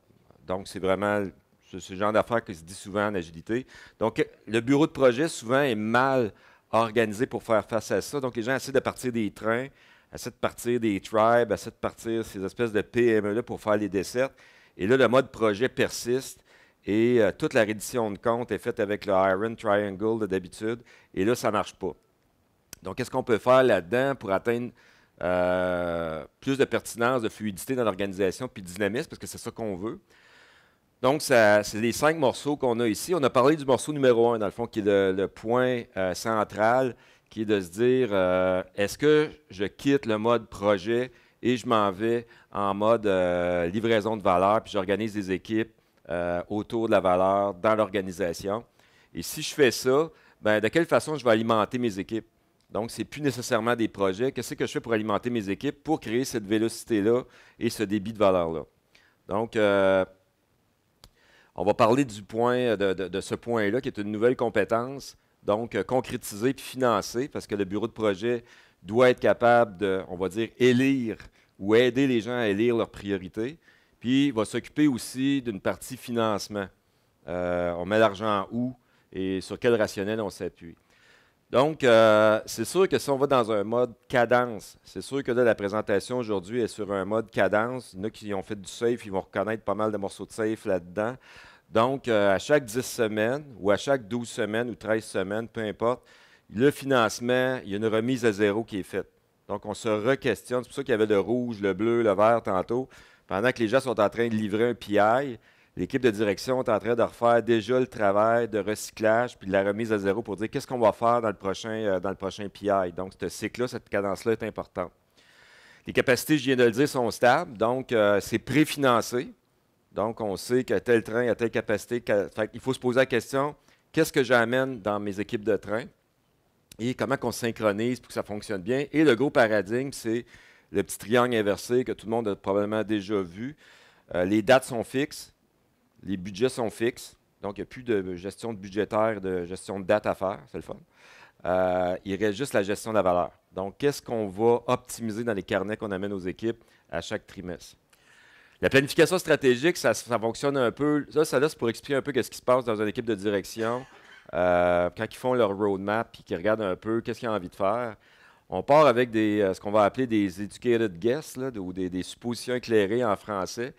Donc, c'est vraiment ce, genre d'affaires qui se dit souvent en agilité. Donc, le bureau de projet, souvent, est mal organisé pour faire face à ça. Donc, les gens essaient de partir des trains, essaient de partir des tribes, essaient de partir ces espèces de PME-là pour faire les desserts. Et là, le mode projet persiste et euh, toute la reddition de compte est faite avec le Iron Triangle d'habitude. Et là, ça ne marche pas. Donc, qu'est-ce qu'on peut faire là-dedans pour atteindre euh, plus de pertinence, de fluidité dans l'organisation puis dynamisme, parce que c'est ça qu'on veut? Donc, c'est les cinq morceaux qu'on a ici. On a parlé du morceau numéro un, dans le fond, qui est le, point euh, central, qui est de se dire euh, est-ce que je quitte le mode projet et je m'en vais en mode euh, livraison de valeur, puis j'organise des équipes autour de la valeur dans l'organisation. Et si je fais ça, ben, de quelle façon je vais alimenter mes équipes? Donc, ce n'est plus nécessairement des projets. Qu'est-ce que je fais pour alimenter mes équipes pour créer cette vélocité-là et ce débit de valeur-là? Donc, on va parler du point, euh, de, ce point-là, qui est une nouvelle compétence, donc euh, concrétisée puis financée, parce que le bureau de projet doit être capable de, on va dire, élire ou aider les gens à élire leurs priorités. Puis, il va s'occuper aussi d'une partie financement. Euh, on met l'argent où et sur quel rationnel on s'appuie. Donc, euh, c'est sûr que si on va dans un mode cadence, c'est sûr que là, la présentation aujourd'hui est sur un mode cadence. Nous qui ont fait du safe, ils vont reconnaître pas mal de morceaux de safe là-dedans. Donc, euh, à chaque 10 semaines ou à chaque 12 semaines ou 13 semaines, peu importe, le financement, il y a une remise à zéro qui est faite. Donc, on se requestionne. questionne C'est pour ça qu'il y avait le rouge, le bleu, le vert tantôt. Pendant que les gens sont en train de livrer un PI, l'équipe de direction est en train de refaire déjà le travail de recyclage puis de la remise à zéro pour dire qu'est-ce qu'on va faire dans le prochain, euh, dans le prochain PI. Donc, ce cycle-là, cette cadence-là est importante. Les capacités, je viens de le dire, sont stables. Donc, euh, c'est préfinancé. Donc, on sait que tel train a telle capacité. Il faut se poser la question qu'est-ce que j'amène dans mes équipes de train et comment qu'on synchronise pour que ça fonctionne bien. Et le gros paradigme, c'est le petit triangle inversé que tout le monde a probablement déjà vu. Euh, les dates sont fixes. Les budgets sont fixes, donc il n'y a plus de gestion de budgétaire, de gestion de date à faire, c'est le fun. Euh, il reste juste la gestion de la valeur. Donc, qu'est-ce qu'on va optimiser dans les carnets qu'on amène aux équipes à chaque trimestre? La planification stratégique, ça, fonctionne un peu. Ça, ça c'est pour expliquer un peu ce qui se passe dans une équipe de direction. Euh, quand ils font leur roadmap et qu'ils regardent un peu qu'est-ce qu'ils ont envie de faire, on part avec des, euh, ce qu'on va appeler des educated guests », ou des, des suppositions éclairées en français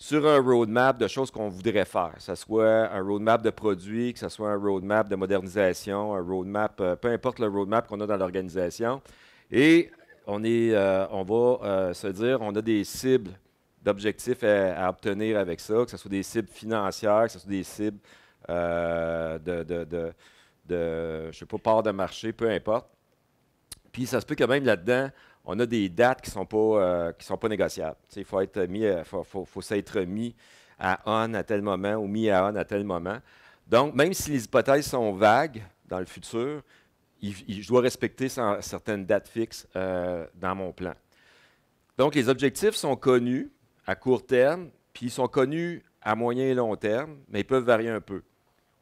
sur un roadmap de choses qu'on voudrait faire, que ce soit un roadmap de produits, que ce soit un roadmap de modernisation, un roadmap, euh, peu importe le roadmap qu'on a dans l'organisation. Et on, est, euh, on va euh, se dire, on a des cibles d'objectifs à, obtenir avec ça, que ce soit des cibles financières, que ce soit des cibles de, de, de, je sais pas, part de marché, peu importe. Puis ça se peut quand même là-dedans, on a des dates qui ne euh, sont, pas, négociables. Il faut être euh, faut, s'être mis à on à tel moment ou mis à on à tel moment. Donc, même si les hypothèses sont vagues dans le futur, je dois respecter certaines dates fixes euh, dans mon plan. Donc, les objectifs sont connus à court terme, puis ils sont connus à moyen et long terme, mais ils peuvent varier un peu.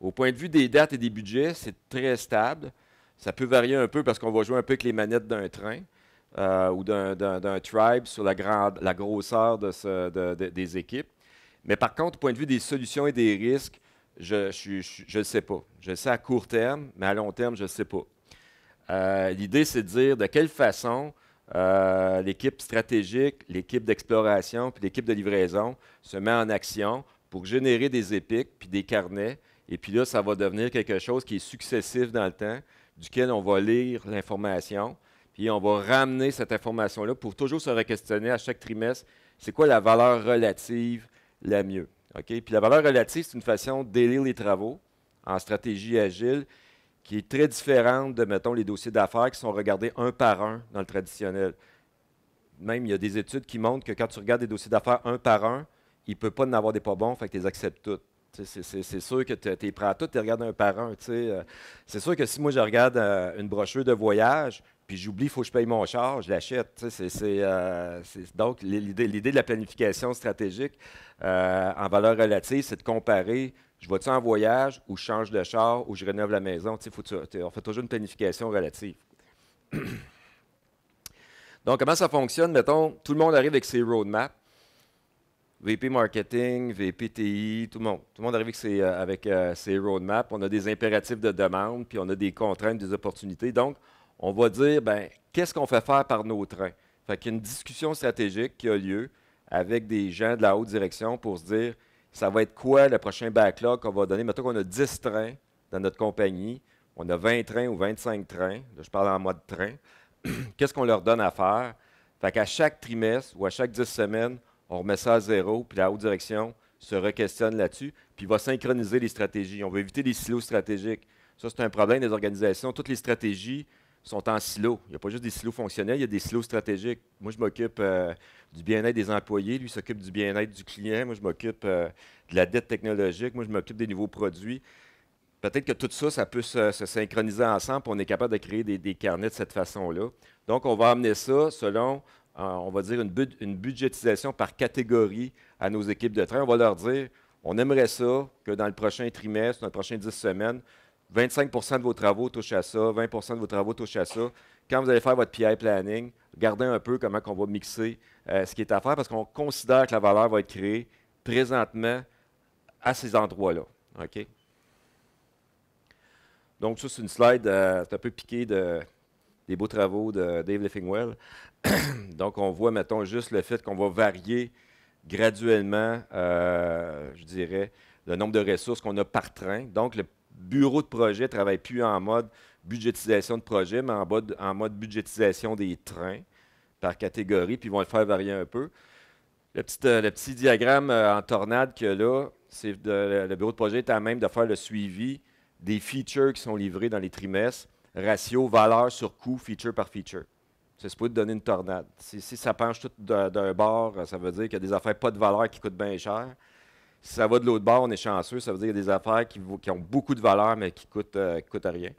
Au point de vue des dates et des budgets, c'est très stable. Ça peut varier un peu parce qu'on va jouer un peu avec les manettes d'un train. Euh, ou d'un tribe sur la, la grosseur de des équipes. Mais par contre, au point de vue des solutions et des risques, je ne je, je, sais pas. Je sais à court terme, mais à long terme, je ne sais pas. Euh, l'idée, c'est de dire de quelle façon euh, l'équipe stratégique, l'équipe d'exploration, puis l'équipe de livraison se met en action pour générer des épiques, puis des carnets. Et puis là, ça va devenir quelque chose qui est successif dans le temps, duquel on va lire l'information, puis on va ramener cette information-là pour toujours se questionner à chaque trimestre, c'est quoi la valeur relative la mieux. Puis la valeur relative, c'est une façon d'élire les travaux en stratégie agile qui est très différente de, mettons, les dossiers d'affaires qui sont regardés un par un dans le traditionnel. Même, il y a des études qui montrent que quand tu regardes des dossiers d'affaires un par un, il ne peut pas en avoir des pas bons, fait que tu les acceptes toutes. C'est sûr que tu es prêt à tout, tu regardes un par un. Euh, c'est sûr que si moi je regarde euh, une brochure de voyage, puis j'oublie, il faut que je paye mon char, je l'achète. Euh, donc, l'idée de la planification stratégique euh, en valeur relative, c'est de comparer je vais-tu en voyage ou je change de char ou je rénove la maison. Faut -tu, on fait toujours une planification relative. donc, comment ça fonctionne? Mettons, tout le monde arrive avec ses roadmaps. VP marketing, VP TI, tout le monde. Tout le monde arrive avec ses, euh, avec, ses roadmaps. On a des impératifs de demande, puis on a des contraintes, des opportunités. Donc, on va dire, ben, qu'est-ce qu'on fait faire par nos trains? Fait y a une discussion stratégique qui a lieu avec des gens de la haute direction pour se dire, ça va être quoi le prochain backlog qu'on va donner? maintenant qu'on a 10 trains dans notre compagnie, on a 20 trains ou 25 trains, là, je parle en mode train, qu'est-ce qu'on leur donne à faire? Fait qu'à chaque trimestre ou à chaque 10 semaines, on remet ça à zéro, puis la haute direction se requestionne là-dessus, puis va synchroniser les stratégies. On veut éviter les silos stratégiques. Ça, c'est un problème des organisations. Toutes les stratégies sont en silos. Il n'y a pas juste des silos fonctionnels, il y a des silos stratégiques. Moi, je m'occupe euh, du bien-être des employés, lui s'occupe du bien-être du client, moi, je m'occupe euh, de la dette technologique, moi, je m'occupe des nouveaux produits. Peut-être que tout ça, ça peut se, synchroniser ensemble, on est capable de créer des, carnets de cette façon-là. Donc, on va amener ça selon, euh, on va dire, une, budgétisation par catégorie à nos équipes de train. On va leur dire, on aimerait ça que dans le prochain trimestre, dans les prochaines 10 semaines, 25 de vos travaux touchent à ça, 20 de vos travaux touchent à ça. Quand vous allez faire votre PI planning, gardez un peu comment on va mixer euh, ce qui est à faire parce qu'on considère que la valeur va être créée présentement à ces endroits-là. OK? Donc, ça, c'est une slide, euh, un peu piquée des beaux travaux de Dave Liffingwell. Donc, on voit, mettons, juste le fait qu'on va varier graduellement, euh, je dirais, le nombre de ressources qu'on a par train. Donc, le bureau de projet ne travaille plus en mode budgétisation de projet, mais en mode, en mode budgétisation des trains par catégorie, puis ils vont le faire varier un peu. Le petit, euh, diagramme euh, en tornade que là, c'est le bureau de projet est à même de faire le suivi des features qui sont livrés dans les trimestres, ratio, valeur sur coût, feature par feature. C'est supposé donner une tornade. si ça penche tout d'un bord, ça veut dire qu'il y a des affaires pas de valeur qui coûtent bien cher, si ça va de l'autre bord, on est chanceux. Ça veut dire qu'il y a des affaires qui, ont beaucoup de valeur, mais qui ne euh, coûtent, rien.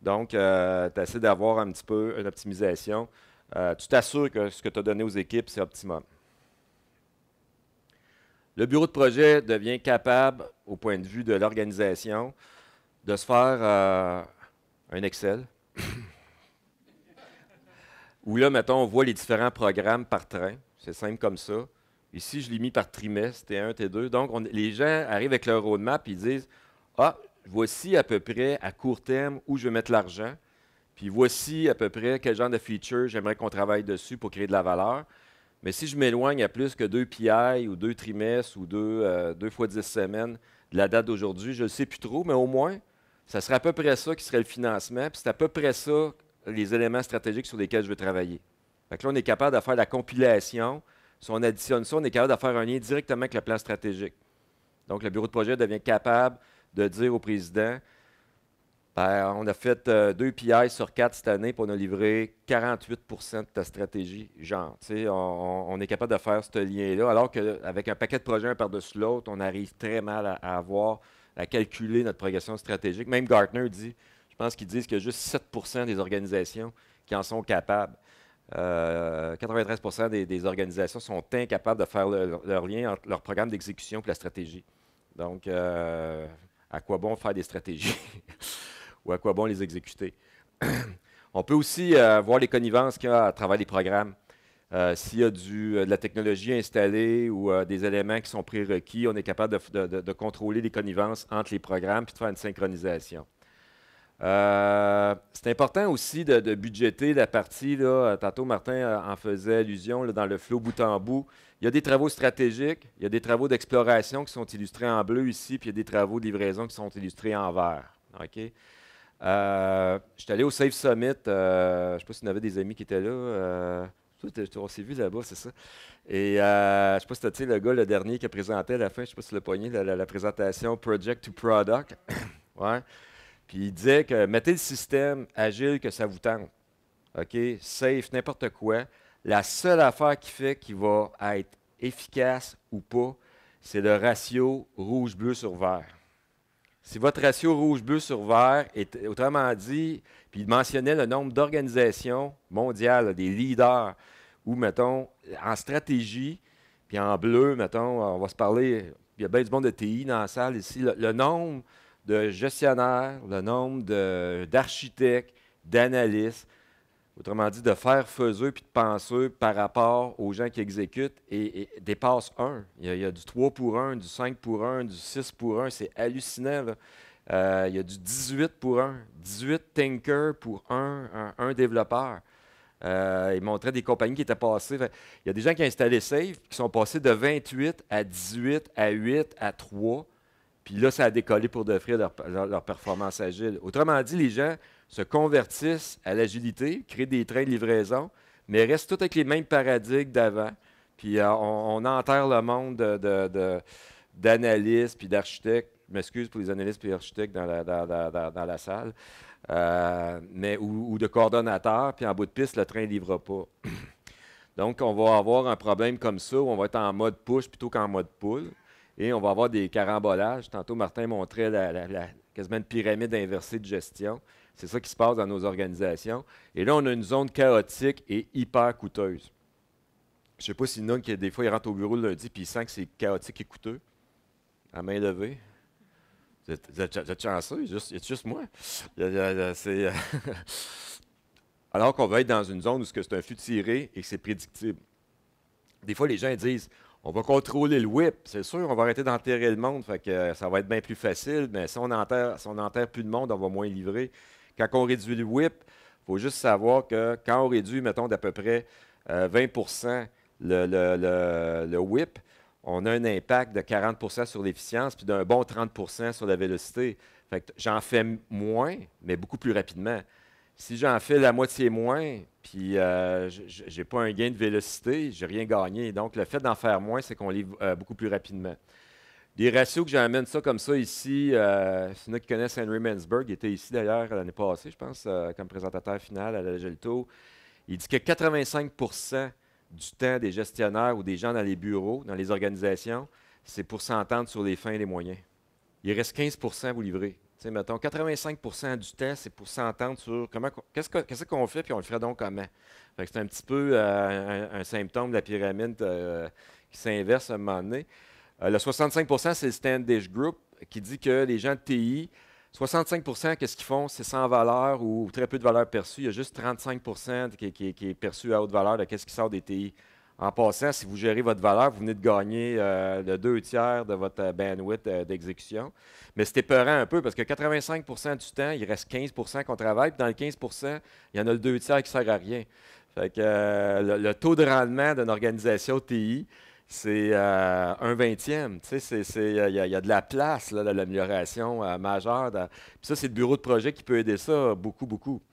Donc, euh, tu essaies d'avoir un petit peu une optimisation. Euh, tu t'assures que ce que tu as donné aux équipes, c'est optimum. Le bureau de projet devient capable, au point de vue de l'organisation, de se faire un Excel. où là, mettons, on voit les différents programmes par train. C'est simple comme ça. Ici, je l'ai mis par trimestre, T1, T2. Donc, les gens arrivent avec leur roadmap et ils disent Ah, voici à peu près à court terme où je vais mettre l'argent, puis voici à peu près quel genre de feature j'aimerais qu'on travaille dessus pour créer de la valeur. Mais si je m'éloigne à plus que deux PI ou deux trimestres ou euh, deux, fois dix semaines de la date d'aujourd'hui, je ne sais plus trop, mais au moins, ça serait à peu près ça qui serait le financement, puis c'est à peu près ça les éléments stratégiques sur lesquels je veux travailler. Donc là, on est capable de faire la compilation si on additionne ça, on est capable de faire un lien directement avec le plan stratégique. Donc, le bureau de projet devient capable de dire au président ben, on a fait euh, deux PI sur quatre cette année, pour on a livré 48 de ta stratégie, genre. On, est capable de faire ce lien-là, alors qu'avec un paquet de projets un par-dessus l'autre, on arrive très mal à, avoir, à calculer notre progression stratégique. Même Gartner dit, je pense qu'ils disent que juste 7 des organisations qui en sont capables. 93 euh, des, organisations sont incapables de faire le, leur lien entre leur programme d'exécution et la stratégie. Donc, euh, à quoi bon faire des stratégies ou à quoi bon les exécuter? On peut aussi euh, voir les connivences qu'il y a à travers les programmes. S'il y a de la technologie installée ou des éléments qui sont prérequis, on est capable de, de, contrôler les connivences entre les programmes et de faire une synchronisation. Euh, c'est important aussi de, de, budgéter la partie, là, tantôt Martin euh, en faisait allusion, dans le flot bout en bout. Il y a des travaux stratégiques, il y a des travaux d'exploration qui sont illustrés en bleu ici, puis il y a des travaux de livraison qui sont illustrés en vert. OK? Euh, je suis allé au Safe Summit, je ne sais pas si vous avait des amis qui étaient là. on s'est vu là-bas, c'est ça. Et je ne sais pas si tu le gars, le dernier qui a présenté à la fin, je ne sais pas si le poignet, la, la, la présentation Project to Product. ouais. Puis il disait que mettez le système agile que ça vous tente. OK? Safe, n'importe quoi. La seule affaire qui fait qu'il va être efficace ou pas, c'est le ratio rouge-bleu sur vert. Si votre ratio rouge-bleu sur vert est, autrement dit, puis il mentionnait le nombre d'organisations mondiales, des leaders, ou mettons, en stratégie, puis en bleu, mettons, on va se parler, il y a bien du monde de TI dans la salle ici, le nombre de gestionnaires, le nombre d'architectes, d'analystes, autrement dit, de faire faiseux puis de penseux par rapport aux gens qui exécutent et, et dépasse un. Il y, a, du 3 pour 1, du 5 pour 1, du 6 pour 1, c'est hallucinant. il y a du 18 pour 1, 18 euh, thinkers pour 1, un, développeur. Euh, il montrait des compagnies qui étaient passées. il y a des gens qui ont installé Save qui sont passés de 28 à 18, à 8, à 3. Puis là, ça a décollé pour offrir leur, performance agile. Autrement dit, les gens se convertissent à l'agilité, créent des trains de livraison, mais restent tout avec les mêmes paradigmes d'avant. Puis euh, on, enterre le monde d'analystes de, puis d'architectes. Je m'excuse pour les analystes et architectes dans la, salle, euh, mais, ou, de coordonnateurs, puis en bout de piste, le train ne livre pas. Donc, on va avoir un problème comme ça où on va être en mode push plutôt qu'en mode pull. Et on va avoir des carambolages. Tantôt, Martin montrait la, quasiment une pyramide inversée de gestion. C'est ça qui se passe dans nos organisations. Et là, on a une zone chaotique et hyper coûteuse. Je ne sais pas si y qui, des fois, il rentre au bureau le lundi puis il sent que c'est chaotique et coûteux. À main levée. Vous êtes, vous vous êtes juste, moi. Euh, alors qu'on va être dans une zone où c'est un futur tiré et que c'est prédictible. Des fois, les gens disent on va contrôler le whip, c'est sûr, on va arrêter d'enterrer le monde, que euh, ça va être bien plus facile, mais si on n'enterre on plus de monde, on va moins livrer. Quand on réduit le whip, il faut juste savoir que quand on réduit, mettons, d'à peu près 20 euh, le, le, whip, on a un impact de 40 sur l'efficience, puis d'un bon 30 sur la vélocité. Fait j'en fais moins, mais beaucoup plus rapidement si j'en fais la moitié moins, puis euh, je n'ai pas un gain de vélocité, j'ai rien gagné. Donc, le fait d'en faire moins, c'est qu'on livre euh, beaucoup plus rapidement. Les ratios que j'amène ça comme ça ici, ceux c'est nous qui connaissent Henry Mansberg, il était ici d'ailleurs l'année passée, je pense, euh, comme présentateur final à la Gelto. Il dit que 85 du temps des gestionnaires ou des gens dans les bureaux, dans les organisations, c'est pour s'entendre sur les fins et les moyens. Il reste 15 à vous livrer. 85 du test, c'est pour s'entendre sur comment qu'est-ce qu'on fait, puis on le ferait donc comment. c'est un petit peu euh, un, symptôme de la pyramide euh, qui s'inverse à un moment donné. Euh, le 65 c'est le Standish Group qui dit que les gens de TI, 65 qu'est-ce qu'ils font? C'est sans valeur ou très peu de valeur perçue. Il y a juste 35 qui, est perçu à haute valeur de qu'est-ce qui sort des TI. En passant, si vous gérez votre valeur, vous venez de gagner euh, le deux tiers de votre euh, bandwidth euh, d'exécution. Mais c'est épeurant un peu parce que 85 du temps, il reste 15 qu'on travaille. Puis dans le 15 il y en a le deux tiers qui ne sert à rien. Fait que, le, taux de rendement d'une organisation TI, c'est un vingtième. Tu il y, a de la place, là, de l'amélioration majeure. Puis ça, c'est le bureau de projet qui peut aider ça beaucoup, beaucoup.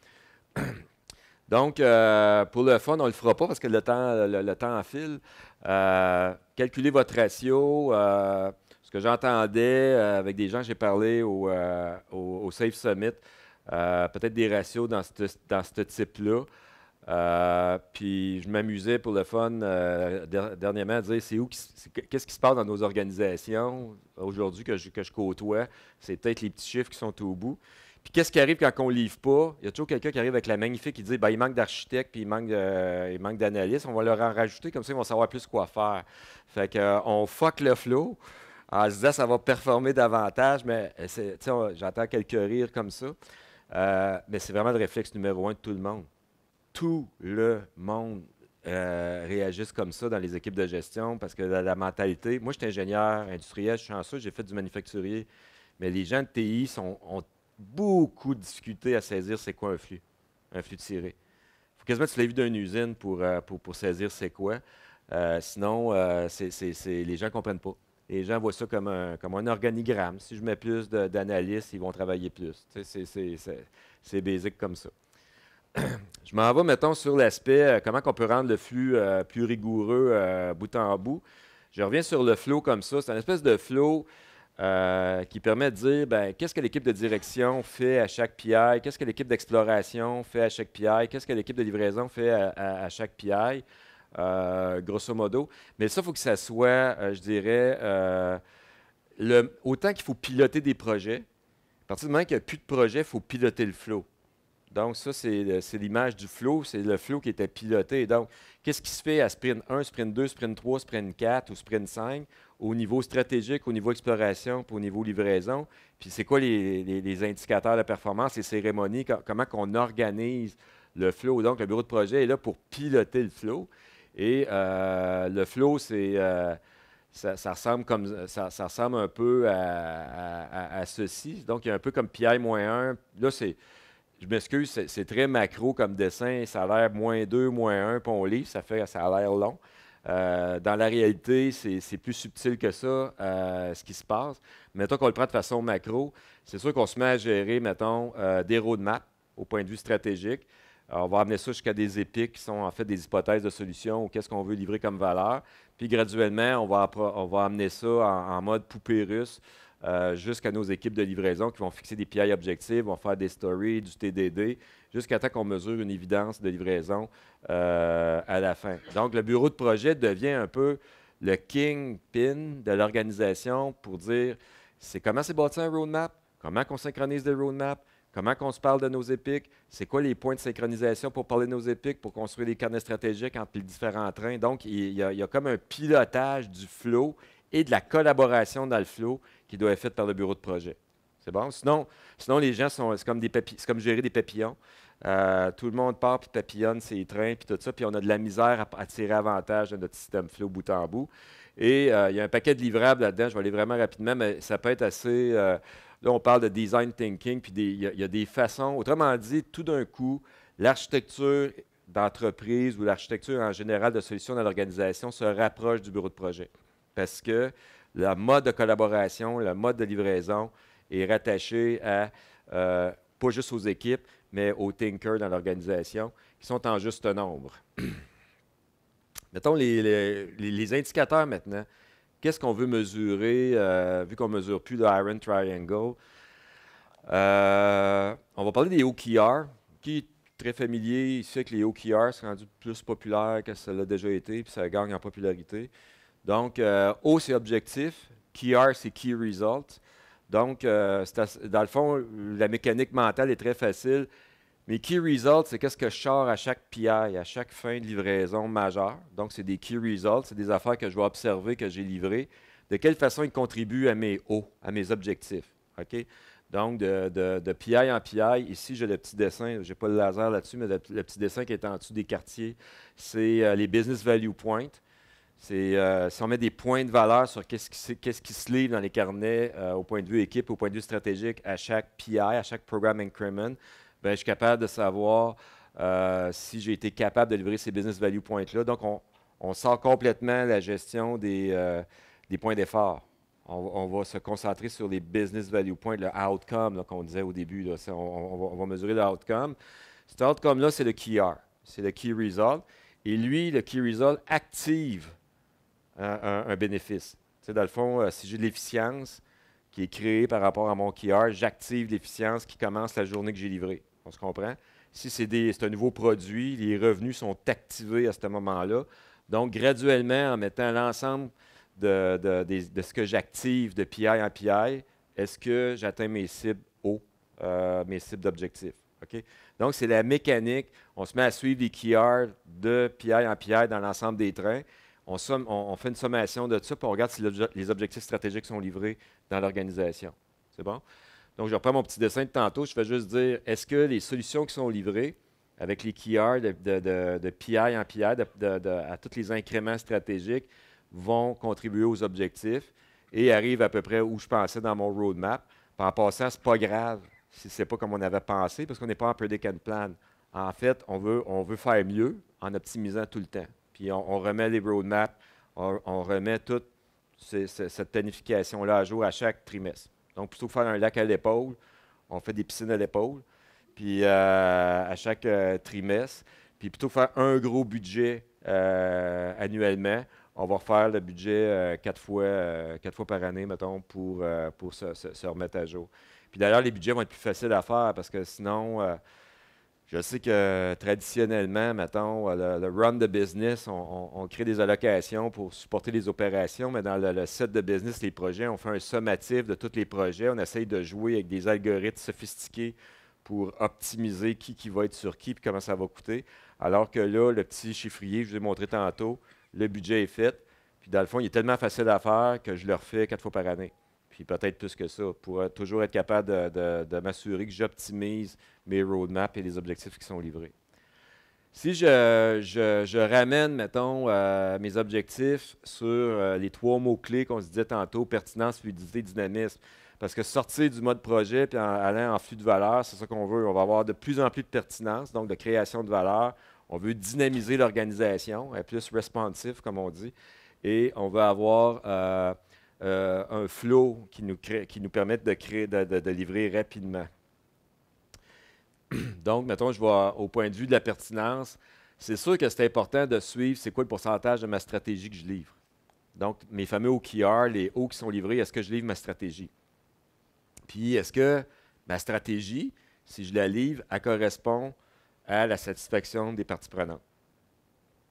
Donc, euh, pour le fun, on ne le fera pas parce que le temps, le, euh, calculez votre ratio. Euh, ce que j'entendais avec des gens j'ai parlé au, au, Safe Summit, peut-être des ratios dans ce type-là. puis je m'amusais pour le fun dernièrement à dire qu'est-ce qui se passe dans nos organisations aujourd'hui que je, que je côtoie. C'est peut-être les petits chiffres qui sont au bout. Puis qu'est-ce qui arrive quand on livre pas? Il y a toujours quelqu'un qui arrive avec la magnifique qui dit ben, il manque d'architectes, puis il manque, d'analystes. On va leur en rajouter, comme ça, ils vont savoir plus quoi faire. Fait qu'on euh, fuck le flow en se disant ça va performer davantage, mais euh, j'entends quelques rires comme ça. Euh, mais c'est vraiment le réflexe numéro un de tout le monde. Tout le monde réagit comme ça dans les équipes de gestion parce que la, mentalité. Moi, je suis ingénieur industriel, je suis chanceux, j'ai fait du manufacturier. Mais les gens de TI sont, beaucoup de difficultés à saisir c'est quoi un flux, un flux tiré. Il faut quasiment que tu l'aies vu d'une usine pour, euh, pour, saisir c'est quoi. Euh, sinon, euh, les gens ne comprennent pas. Les gens voient ça comme un, organigramme. Si je mets plus d'analystes, ils vont travailler plus. C'est basique comme ça. je m'en vais, mettons, sur l'aspect comment on peut rendre le flux plus rigoureux bout en bout. Je reviens sur le flow comme ça. C'est un espèce de flow euh, qui permet de dire ben, qu'est-ce que l'équipe de direction fait à chaque PI, qu'est-ce que l'équipe d'exploration fait à chaque PI, qu'est-ce que l'équipe de livraison fait à, chaque PI, euh, grosso modo. Mais ça, il faut que ça soit, euh, je dirais, autant qu'il faut piloter des projets, à partir du moment qu'il n'y a plus de projet, il faut piloter le flot. Donc, ça, euh, c'est l'image du flow. C'est le flow qui était piloté. Donc, qu'est-ce qui se fait à sprint 1, sprint 2, sprint 3, sprint 4 ou sprint 5 au niveau stratégique, au niveau exploration, puis au niveau livraison? Puis, c'est quoi les, indicateurs de performance, les cérémonies, comment qu'on organise le flow? Donc, le bureau de projet est là pour piloter le flow. Et euh, le flow, c'est. Euh, ça, ressemble comme, ça, ressemble un peu à, à, ceci. Donc, il y a un peu comme PI-1. Là, c'est je m'excuse, c'est très macro comme dessin. Ça a l'air moins 2, moins 1, puis on lit. Ça, fait, ça a l'air long. Euh, dans la réalité, c'est plus subtil que ça, euh, ce qui se passe. Mettons qu'on le prend de façon macro, c'est sûr qu'on se met à gérer, mettons, euh, des roadmaps au point de vue stratégique. on va amener ça jusqu'à des épiques qui sont en fait des hypothèses de solutions ou qu'est-ce qu'on veut livrer comme valeur. Puis graduellement, on va, amener ça en, en mode poupée russe euh, jusqu'à nos équipes de livraison qui vont fixer des PI objectives, vont faire des stories, du TDD, jusqu'à temps qu'on mesure une évidence de livraison euh, à la fin. Donc, le bureau de projet devient un peu le kingpin de l'organisation pour dire c'est comment c'est bâti un roadmap, comment on synchronise des roadmaps, comment on se parle de nos épiques, c'est quoi les points de synchronisation pour parler de nos épiques, pour construire des carnets stratégiques entre les différents trains. Donc, il y, a, il y a comme un pilotage du flow et de la collaboration dans le flow qui doit être faite par le bureau de projet. C'est bon? Sinon, sinon, les gens sont. C'est comme, des comme gérer des papillons. Euh, tout le monde part, puis papillonne ses trains, puis tout ça, puis on a de la misère à, tirer avantage de notre système flow bout en bout. Et euh, il y a un paquet de livrables là-dedans, je vais aller vraiment rapidement, mais ça peut être assez... Euh, là, on parle de design thinking, puis il y, y, a des façons, autrement dit, tout d'un coup, l'architecture d'entreprise ou l'architecture en général de solutions dans l'organisation se rapproche du bureau de projet. Parce que le mode de collaboration, le mode de livraison est rattaché à, euh, pas juste aux équipes, mais aux thinkers dans l'organisation, qui sont en juste nombre. Mettons les, indicateurs maintenant. Qu'est-ce qu'on veut mesurer, euh, vu qu'on ne mesure plus de Iron Triangle? Euh, on va parler des OKR, qui est très familier. ici sait que les OKR sont rendus plus populaires que ça l'a déjà été, puis ça gagne en popularité. Donc, euh, O, c'est objectif. R c'est Key Result. Donc, euh, dans le fond, la mécanique mentale est très facile. Mais Key Result, c'est qu'est-ce que je sors à chaque PI, à chaque fin de livraison majeure. Donc, c'est des Key Results, c'est des affaires que je vais observer, que j'ai livrées. De quelle façon ils contribuent à mes O », à mes objectifs. Donc, de, PI en PI, ici, j'ai le petit dessin, je n'ai pas le laser là-dessus, mais le, petit dessin qui est en dessous des quartiers, c'est euh, les Business Value Points. C'est euh, si on met des points de valeur sur qu'est-ce qui, se livre dans les carnets euh, au point de vue équipe, au point de vue stratégique à chaque PI, à chaque program increment, bien, je suis capable de savoir euh, si j'ai été capable de livrer ces business value points-là. Donc, on, sort complètement la gestion des, points d'effort. On, va se concentrer sur les business value points, le outcome qu'on disait au début. on, va, on, va, mesurer l'outcome. Cet outcome-là, c'est le key R, c'est le key result. Et lui, le key result active un, bénéfice. dans le fond, euh, si j'ai l'efficience qui est créée par rapport à mon QR, j'active l'efficience qui commence la journée que j'ai livrée. On se comprend? Si c'est un nouveau produit, les revenus sont activés à ce moment-là. Donc, graduellement, en mettant l'ensemble de, ce que j'active de PI en PI, est-ce que j'atteins mes cibles hauts, euh, mes cibles d'objectifs? Donc, c'est la mécanique. On se met à suivre les QR de PI en PI dans l'ensemble des trains on, fait une sommation de ça, pour on regarde si les objectifs stratégiques sont livrés dans l'organisation. C'est bon? Donc, je reprends mon petit dessin de tantôt. Je vais juste dire, est-ce que les solutions qui sont livrées avec les QR de, de, PI en PI, à tous les incréments stratégiques, vont contribuer aux objectifs et arrivent à peu près où je pensais dans mon roadmap. Puis en passant, ce n'est pas grave si ce n'est pas comme on avait pensé, parce qu'on n'est pas en predict and plan. En fait, on veut faire mieux en optimisant tout le temps puis on, remet les roadmaps, on, remet toute cette planification-là à jour à chaque trimestre. Donc, plutôt que faire un lac à l'épaule, on fait des piscines à l'épaule, puis euh, à chaque euh, trimestre. Puis plutôt que faire un gros budget euh, annuellement, on va refaire le budget quatre, fois, quatre fois par année, mettons, pour, pour se, remettre à jour. Puis d'ailleurs, les budgets vont être plus faciles à faire parce que sinon, je sais que euh, traditionnellement, mettons, euh, le, run de business, on, crée des allocations pour supporter les opérations, mais dans le, set de business, les projets, on fait un sommatif de tous les projets. On essaye de jouer avec des algorithmes sophistiqués pour optimiser qui, qui va être sur qui et comment ça va coûter. Alors que là, le petit chiffrier, je vous ai montré tantôt, le budget est fait. Puis dans le fond, il est tellement facile à faire que je le refais quatre fois par année puis peut-être plus que ça, pour toujours être capable de, m'assurer que j'optimise mes roadmaps et les objectifs qui sont livrés. Si je, ramène, mettons, euh, mes objectifs sur euh, les trois mots-clés qu'on se disait tantôt, pertinence, fluidité, dynamisme, parce que sortir du mode projet puis aller en flux de valeur, c'est ça qu'on veut. On va avoir de plus en plus de pertinence, donc de création de valeur. On veut dynamiser l'organisation, être plus responsive, comme on dit, et on veut avoir... Euh, euh, un flow qui nous, permette de, créer, de, livrer rapidement. Donc, mettons, je vois au point de vue de la pertinence, c'est sûr que c'est important de suivre c'est quoi le pourcentage de ma stratégie que je livre. Donc, mes fameux OKR, les O qui sont livrés, est-ce que je livre ma stratégie? Puis, est-ce que ma stratégie, si je la livre, elle correspond à la satisfaction des parties prenantes?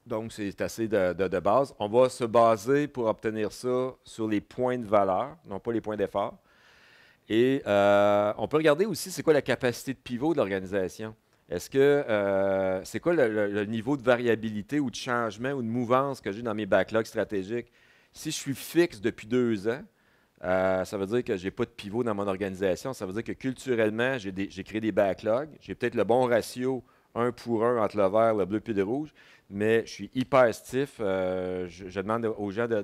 Donc, c'est assez de, base. On va se baser pour obtenir ça sur les points de valeur, non pas les points d'effort. Et euh, on peut regarder aussi c'est quoi la capacité de pivot de l'organisation. Est-ce que euh, c'est quoi le, niveau de variabilité ou de changement ou de mouvance que j'ai dans mes backlogs stratégiques? Si je suis fixe depuis deux ans, euh, ça veut dire que je n'ai pas de pivot dans mon organisation. Ça veut dire que culturellement, j'ai créé des backlogs. J'ai peut-être le bon ratio un pour un entre le vert, le bleu et le rouge mais je suis hyper stiff. Euh, je, demande aux gens de,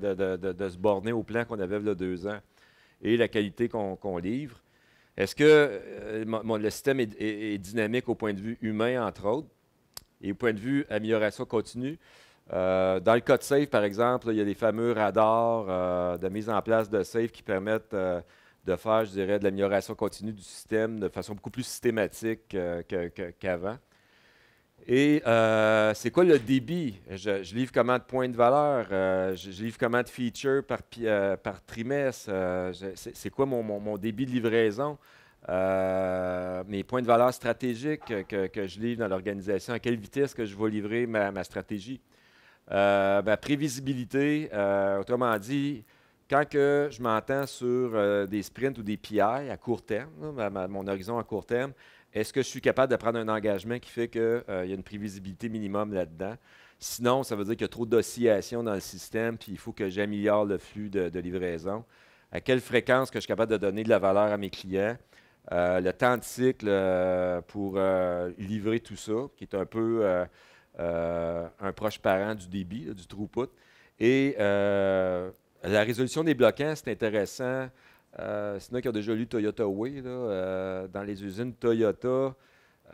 se borner au plan qu'on avait il y a deux ans et la qualité qu'on livre. Est-ce que euh, le système est, dynamique au point de vue humain, entre autres, et au point de vue amélioration continue? Euh, dans le code safe, par exemple, il y a les fameux radars de mise en place de safe qui permettent de faire, je dirais, de l'amélioration continue du système de façon beaucoup plus systématique qu'avant. Et euh, c'est quoi le débit? Je, livre comment de points de valeur? Euh, je, livre comment de features par, euh, trimestre? c'est quoi mon, débit de livraison? mes points de valeur stratégiques que, je livre dans l'organisation? À quelle vitesse que je vais livrer ma, stratégie? Ma ben, prévisibilité, autrement dit, quand que je m'entends sur des sprints ou des PI à court terme, mon horizon à court terme, est-ce que je suis capable de prendre un engagement qui fait qu'il euh, y a une prévisibilité minimum là-dedans? Sinon, ça veut dire qu'il y a trop d'oscillations dans le système, puis il faut que j'améliore le flux de, livraison. À quelle fréquence que je suis capable de donner de la valeur à mes clients? Euh, le temps de cycle euh, pour livrer tout ça, qui est un peu un proche parent du débit, du throughput. Et la résolution des bloquants, c'est intéressant. Euh, sinon, qui ont déjà lu Toyota Way, euh, dans les usines Toyota,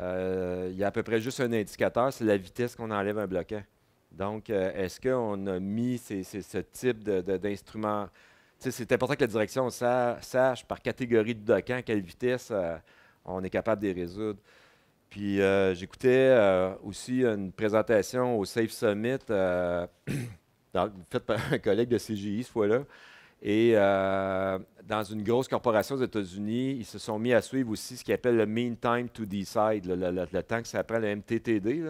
euh, il y a à peu près juste un indicateur, c'est la vitesse qu'on enlève un bloquant. Donc, euh, est-ce qu'on a mis ce type d'instrument? c'est important que la direction sache par catégorie de bloquant quelle vitesse on est capable de résoudre. Puis, j'écoutais aussi une présentation au Safe Summit, faite par un collègue de CGI ce fois-là. Et euh, dans une grosse corporation aux États-Unis, ils se sont mis à suivre aussi ce qu'ils appellent le mean time to decide, le, temps que ça prend le MTTD.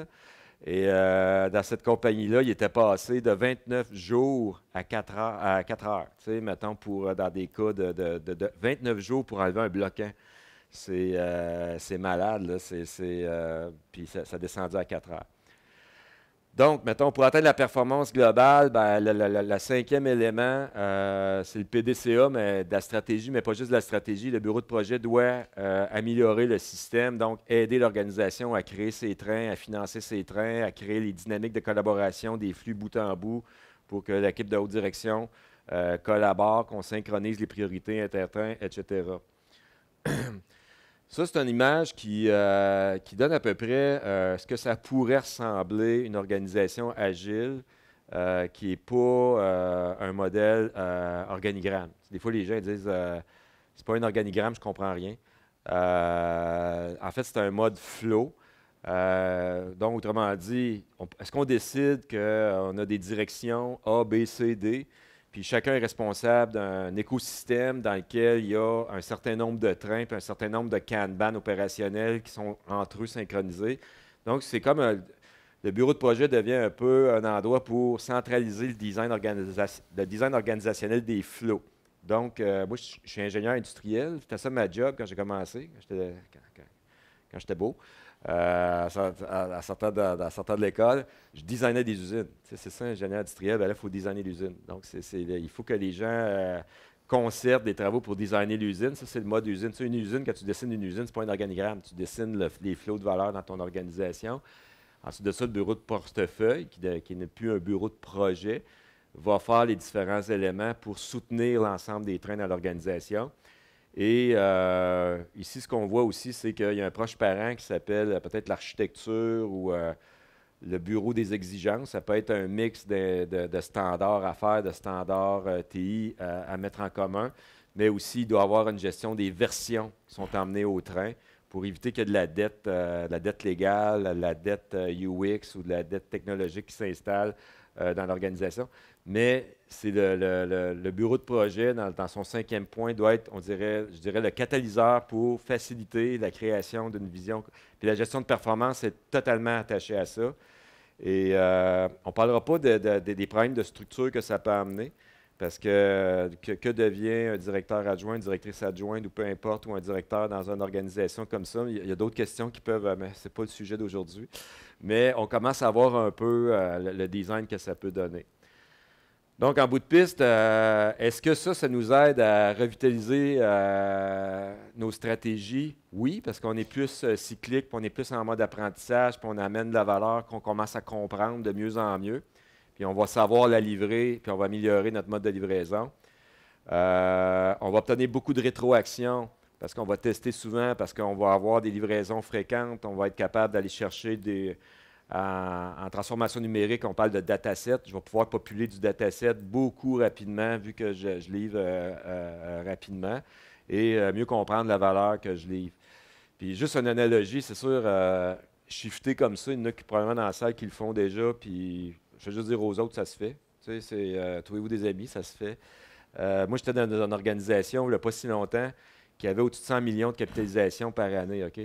Et euh, dans cette compagnie-là, il était passé de 29 jours à 4 heures, à tu sais, mettons, pour, euh, dans des cas de, 29 jours pour enlever un bloquant. C'est malade, puis ça, ça descendait à 4 heures. Donc, mettons, pour atteindre la performance globale, ben, le, cinquième élément, euh, c'est le PDCA, mais de la stratégie, mais pas juste de la stratégie. Le bureau de projet doit euh, améliorer le système, donc aider l'organisation à créer ses trains, à financer ses trains, à créer les dynamiques de collaboration, des flux bout en bout pour que l'équipe de haute direction euh, collabore, qu'on synchronise les priorités intertrains, etc. Ça, c'est une image qui, euh, donne à peu près euh, ce que ça pourrait ressembler une organisation agile euh, qui n'est pas un modèle organigramme. Des fois, les gens disent c'est pas un organigramme, je ne comprends rien. en fait, c'est un mode flow. donc, autrement dit, est-ce qu'on décide qu'on a des directions A, B, C, D? Puis chacun est responsable d'un écosystème dans lequel il y a un certain nombre de trains puis un certain nombre de Kanban opérationnels qui sont entre eux synchronisés. Donc, c'est comme euh, le bureau de projet devient un peu un endroit pour centraliser le design, organisationnel des flots. Donc, euh, moi, je, je suis ingénieur industriel. C'était ça ma job quand j'ai commencé, quand j'étais beau. Euh, à, certains de, l'école, je designais des usines. c'est ça, ingénieur industriel, ben là, il faut designer l'usine. Donc, il faut que les gens euh, concertent des travaux pour designer l'usine. Ça, c'est le mode usine. une usine, quand tu dessines une usine, c'est pas un organigramme. Tu dessines les flots de valeur dans ton organisation. Ensuite de ça, le bureau de portefeuille, qui, qui n'est plus un bureau de projet, va faire les différents éléments pour soutenir l'ensemble des trains dans l'organisation. Et euh, ici, ce qu'on voit aussi, c'est qu'il y a un proche parent qui s'appelle euh, peut-être l'architecture ou euh, le bureau des exigences. Ça peut être un mix de, standards à faire, de standards TI à, mettre en commun, mais aussi il doit avoir une gestion des versions qui sont emmenées au train pour éviter qu'il y ait de la dette, de la dette légale, de la dette UX ou de la dette technologique qui s'installe dans l'organisation. Mais c'est le, bureau de projet, dans, son cinquième point, doit être, on je dirais, le catalyseur pour faciliter la création d'une vision. Puis la gestion de performance est totalement attachée à ça. Et euh, on ne parlera pas des problèmes de structure que ça peut amener, parce que, que, devient un directeur adjoint, directrice adjointe, ou peu importe, ou un directeur dans une organisation comme ça. Il y a, d'autres questions qui peuvent, euh, mais ce n'est pas le sujet d'aujourd'hui. Mais on commence à voir un peu euh, le design que ça peut donner. Donc, en bout de piste, euh, est-ce que ça, ça nous aide à revitaliser euh, nos stratégies? Oui, parce qu'on est plus euh, cyclique, puis on est plus en mode apprentissage, puis on amène de la valeur qu'on commence à comprendre de mieux en mieux. Puis on va savoir la livrer, puis on va améliorer notre mode de livraison. on va obtenir beaucoup de rétroaction parce qu'on va tester souvent, parce qu'on va avoir des livraisons fréquentes, on va être capable d'aller chercher des, euh, en, transformation numérique, on parle de dataset. Je vais pouvoir populer du dataset beaucoup rapidement vu que je, livre euh, euh, rapidement et mieux comprendre la valeur que je livre. Puis juste une analogie, c'est sûr, shifter comme ça, il y en a qui, probablement dans la salle qui le font déjà, puis je vais juste dire aux autres, ça se fait. trouvez-vous des amis, ça se fait. moi, j'étais dans une organisation, il n'y a pas si longtemps, qui avait au-dessus de 100 millions de capitalisation par année, OK?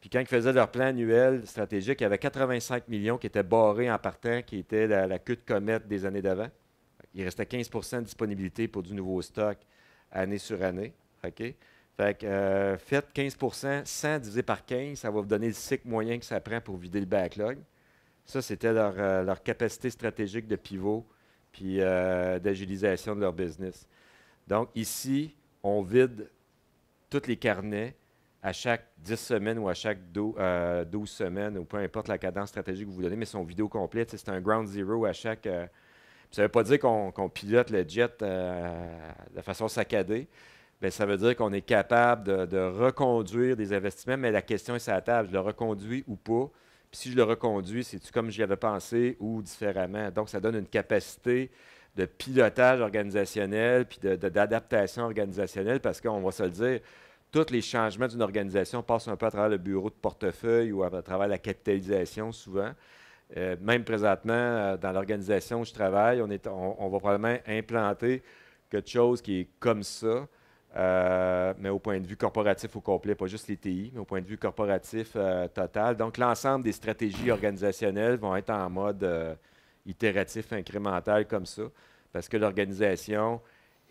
Puis quand ils faisaient leur plan annuel stratégique, il y avait 85 millions qui étaient barrés en partant, qui étaient la, queue de comète des années d'avant. Il restait 15 de disponibilité pour du nouveau stock année sur année. OK? Fait que, euh, faites 15 100 divisé par 15, ça va vous donner le cycle moyen que ça prend pour vider le backlog. Ça, c'était leur, euh, capacité stratégique de pivot puis euh, d'agilisation de leur business. Donc, ici, on vide tous les carnets à chaque 10 semaines ou à chaque 12, euh, semaines, ou peu importe la cadence stratégique que vous donnez, mais son vidéo complète, c'est un ground zero à chaque. Euh, ça ne veut pas dire qu'on pilote le jet euh, de façon saccadée. mais ça veut dire qu'on est capable de, reconduire des investissements, mais la question est sur la table. Je le reconduis ou pas? Puis si je le reconduis, c'est-tu comme j'y avais pensé ou différemment? Donc, ça donne une capacité de pilotage organisationnel puis d'adaptation organisationnelle parce qu'on va se le dire, tous les changements d'une organisation passent un peu à travers le bureau de portefeuille ou à, travers la capitalisation souvent. Euh, même présentement, euh, dans l'organisation où je travaille, on, va probablement implanter quelque chose qui est comme ça, euh, mais au point de vue corporatif au complet, pas juste les TI, mais au point de vue corporatif total. Donc, l'ensemble des stratégies organisationnelles vont être en mode itératif, incrémental comme ça, parce que l'organisation,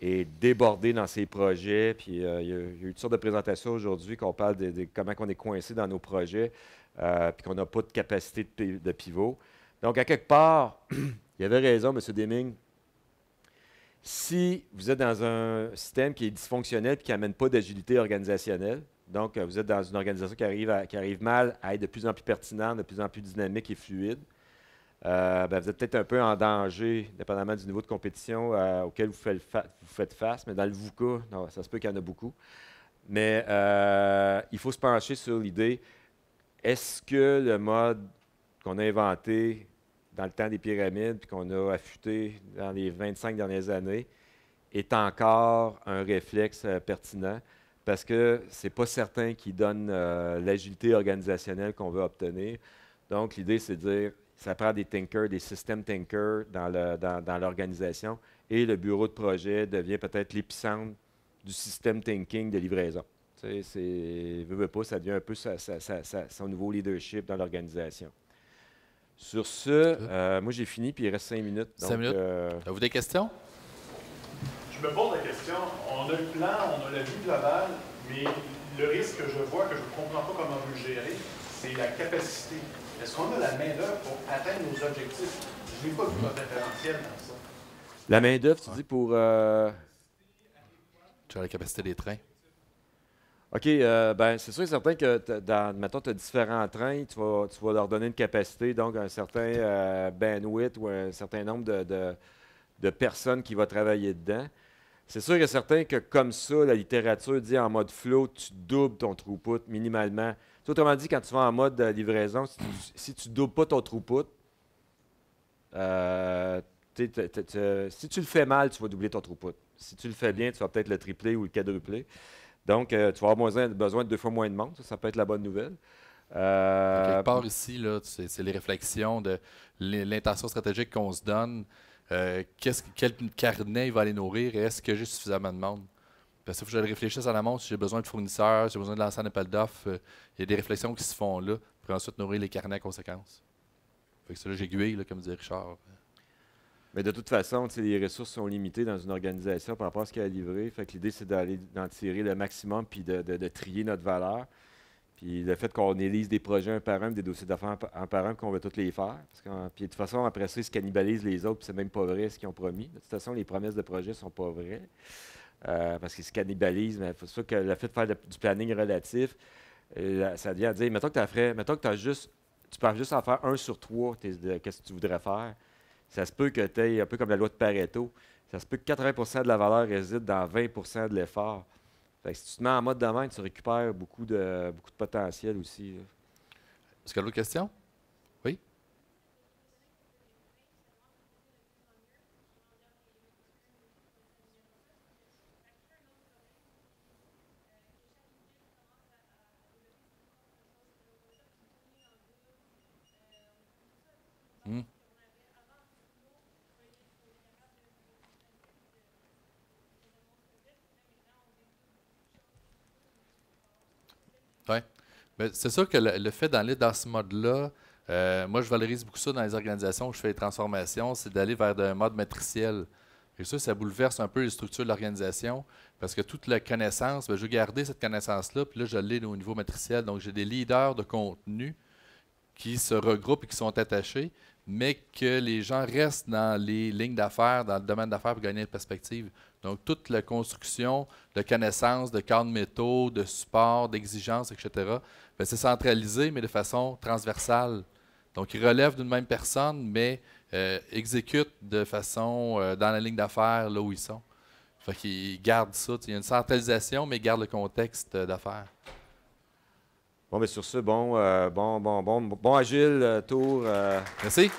est débordé dans ses projets. Puis euh, il, y a, eu une sorte de présentation aujourd'hui qu'on parle de, comment on est coincé dans nos projets, euh, puis qu'on n'a pas de capacité de, pivot. Donc, à quelque part, il avait raison, M. Deming. Si vous êtes dans un système qui est dysfonctionnel et qui n'amène pas d'agilité organisationnelle, donc euh, vous êtes dans une organisation qui arrive, qui arrive mal à être de plus en plus pertinente, de plus en plus dynamique et fluide, euh, ben, vous êtes peut-être un peu en danger, dépendamment du niveau de compétition euh, auquel vous faites, face. Mais dans le VUCA, ça se peut qu'il y en a beaucoup. Mais euh, il faut se pencher sur l'idée est-ce que le mode qu'on a inventé dans le temps des pyramides puis qu'on a affûté dans les 25 dernières années est encore un réflexe pertinent parce que c'est pas certain qu'il donne l'agilité organisationnelle qu'on veut obtenir. Donc, l'idée, c'est de dire ça prend des thinkers, des systèmes thinkers dans l'organisation et le bureau de projet devient peut-être l'épicentre du système thinking de livraison. Tu sais, veut, pas, ça devient un peu son nouveau leadership dans l'organisation. Sur ce, euh, moi j'ai fini, puis il reste cinq minutes. cinq minutes. Euh, Avez-vous des questions? Je me pose la question. On a le plan, on a la vue globale, mais le risque que je vois, que je ne comprends pas comment vous le gérer, c'est la capacité est-ce qu'on a la main-d'œuvre pour atteindre nos objectifs? Je n'ai pas vu notre référentiel dans ça. La main-d'œuvre, tu dis pour. Euh, tu as la capacité des trains. OK, euh, ben, c'est sûr et certain que, dans, mettons, tu as différents trains, tu vas, leur donner une capacité, donc un certain euh, bandwidth ou un certain nombre de, de personnes qui vont travailler dedans. C'est sûr et certain que, comme ça, la littérature dit en mode flow, tu doubles ton throughput minimalement autrement dit, quand tu vas en mode euh, livraison, si tu, ne doubles pas ton throughput, euh, si tu le fais mal, tu vas doubler ton throughput. Si tu le fais bien, tu vas peut-être le tripler ou le quadrupler. Donc, euh, tu vas avoir besoin, de deux fois moins de monde. Ça, peut être la bonne nouvelle. quelque part ici, c'est, les réflexions de l'intention stratégique qu'on se donne. quel carnet il va aller nourrir et est-ce que j'ai suffisamment de monde? Il faut que je réfléchisse en amont si j'ai besoin de fournisseurs, si j'ai besoin de lancer un appel d'offres. Euh, il y a des réflexions qui se font là, pour ensuite nourrir les carnets à conséquences. Fait que ça, j'aiguille, comme disait Richard. Mais de toute façon, les ressources sont limitées dans une organisation par rapport à ce qu'elle a livré. Fait que l'idée, c'est d'aller d'en tirer le maximum puis de, trier notre valeur. Puis le fait qu'on élise des projets un par un, des dossiers d'affaires un par un, qu'on veut tous les faire. Parce puis de toute façon, après ça, ils se cannibalisent les autres, puis c'est même pas vrai ce qu'ils ont promis. De toute façon, les promesses de projets sont pas vraies. Euh, parce qu'ils se cannibalisent. Mais c'est sûr hein. que le fait de faire du planning relatif, euh, ça devient dire, mettons que, as frais, mettons que as juste, tu parles juste en faire un sur trois, qu'est-ce que tu voudrais faire. Ça se peut que tu aies, un peu comme la loi de Pareto, ça se peut que 80 de la valeur réside dans 20 de l'effort. si tu te mets en mode de tu récupères beaucoup de, beaucoup de potentiel aussi. Est-ce qu'il y a d'autres questions? c'est sûr que le, fait d'aller dans ce mode-là, euh, moi, je valorise beaucoup ça dans les organisations où je fais des transformations, c'est d'aller vers un mode matriciel. Et ça, ça bouleverse un peu les structures de l'organisation parce que toute la connaissance, ben, je vais garder cette connaissance-là, puis là, je l'ai au niveau matriciel. Donc, j'ai des leaders de contenu qui se regroupent et qui sont attachés, mais que les gens restent dans les lignes d'affaires, dans le domaine d'affaires pour gagner une perspective. Donc, toute la construction de connaissances, de cadres métaux, de supports, d'exigences, etc., ben, c'est centralisé, mais de façon transversale. Donc, il relève d'une même personne, mais exécutent exécute de façon euh, dans la ligne d'affaires là où ils sont. Fait qu'ils gardent ça. Il y a une centralisation, mais garde gardent le contexte euh, d'affaires. Bon, mais ben, sur ce, bon, euh, bon, bon, bon, bon, agile tour. Merci.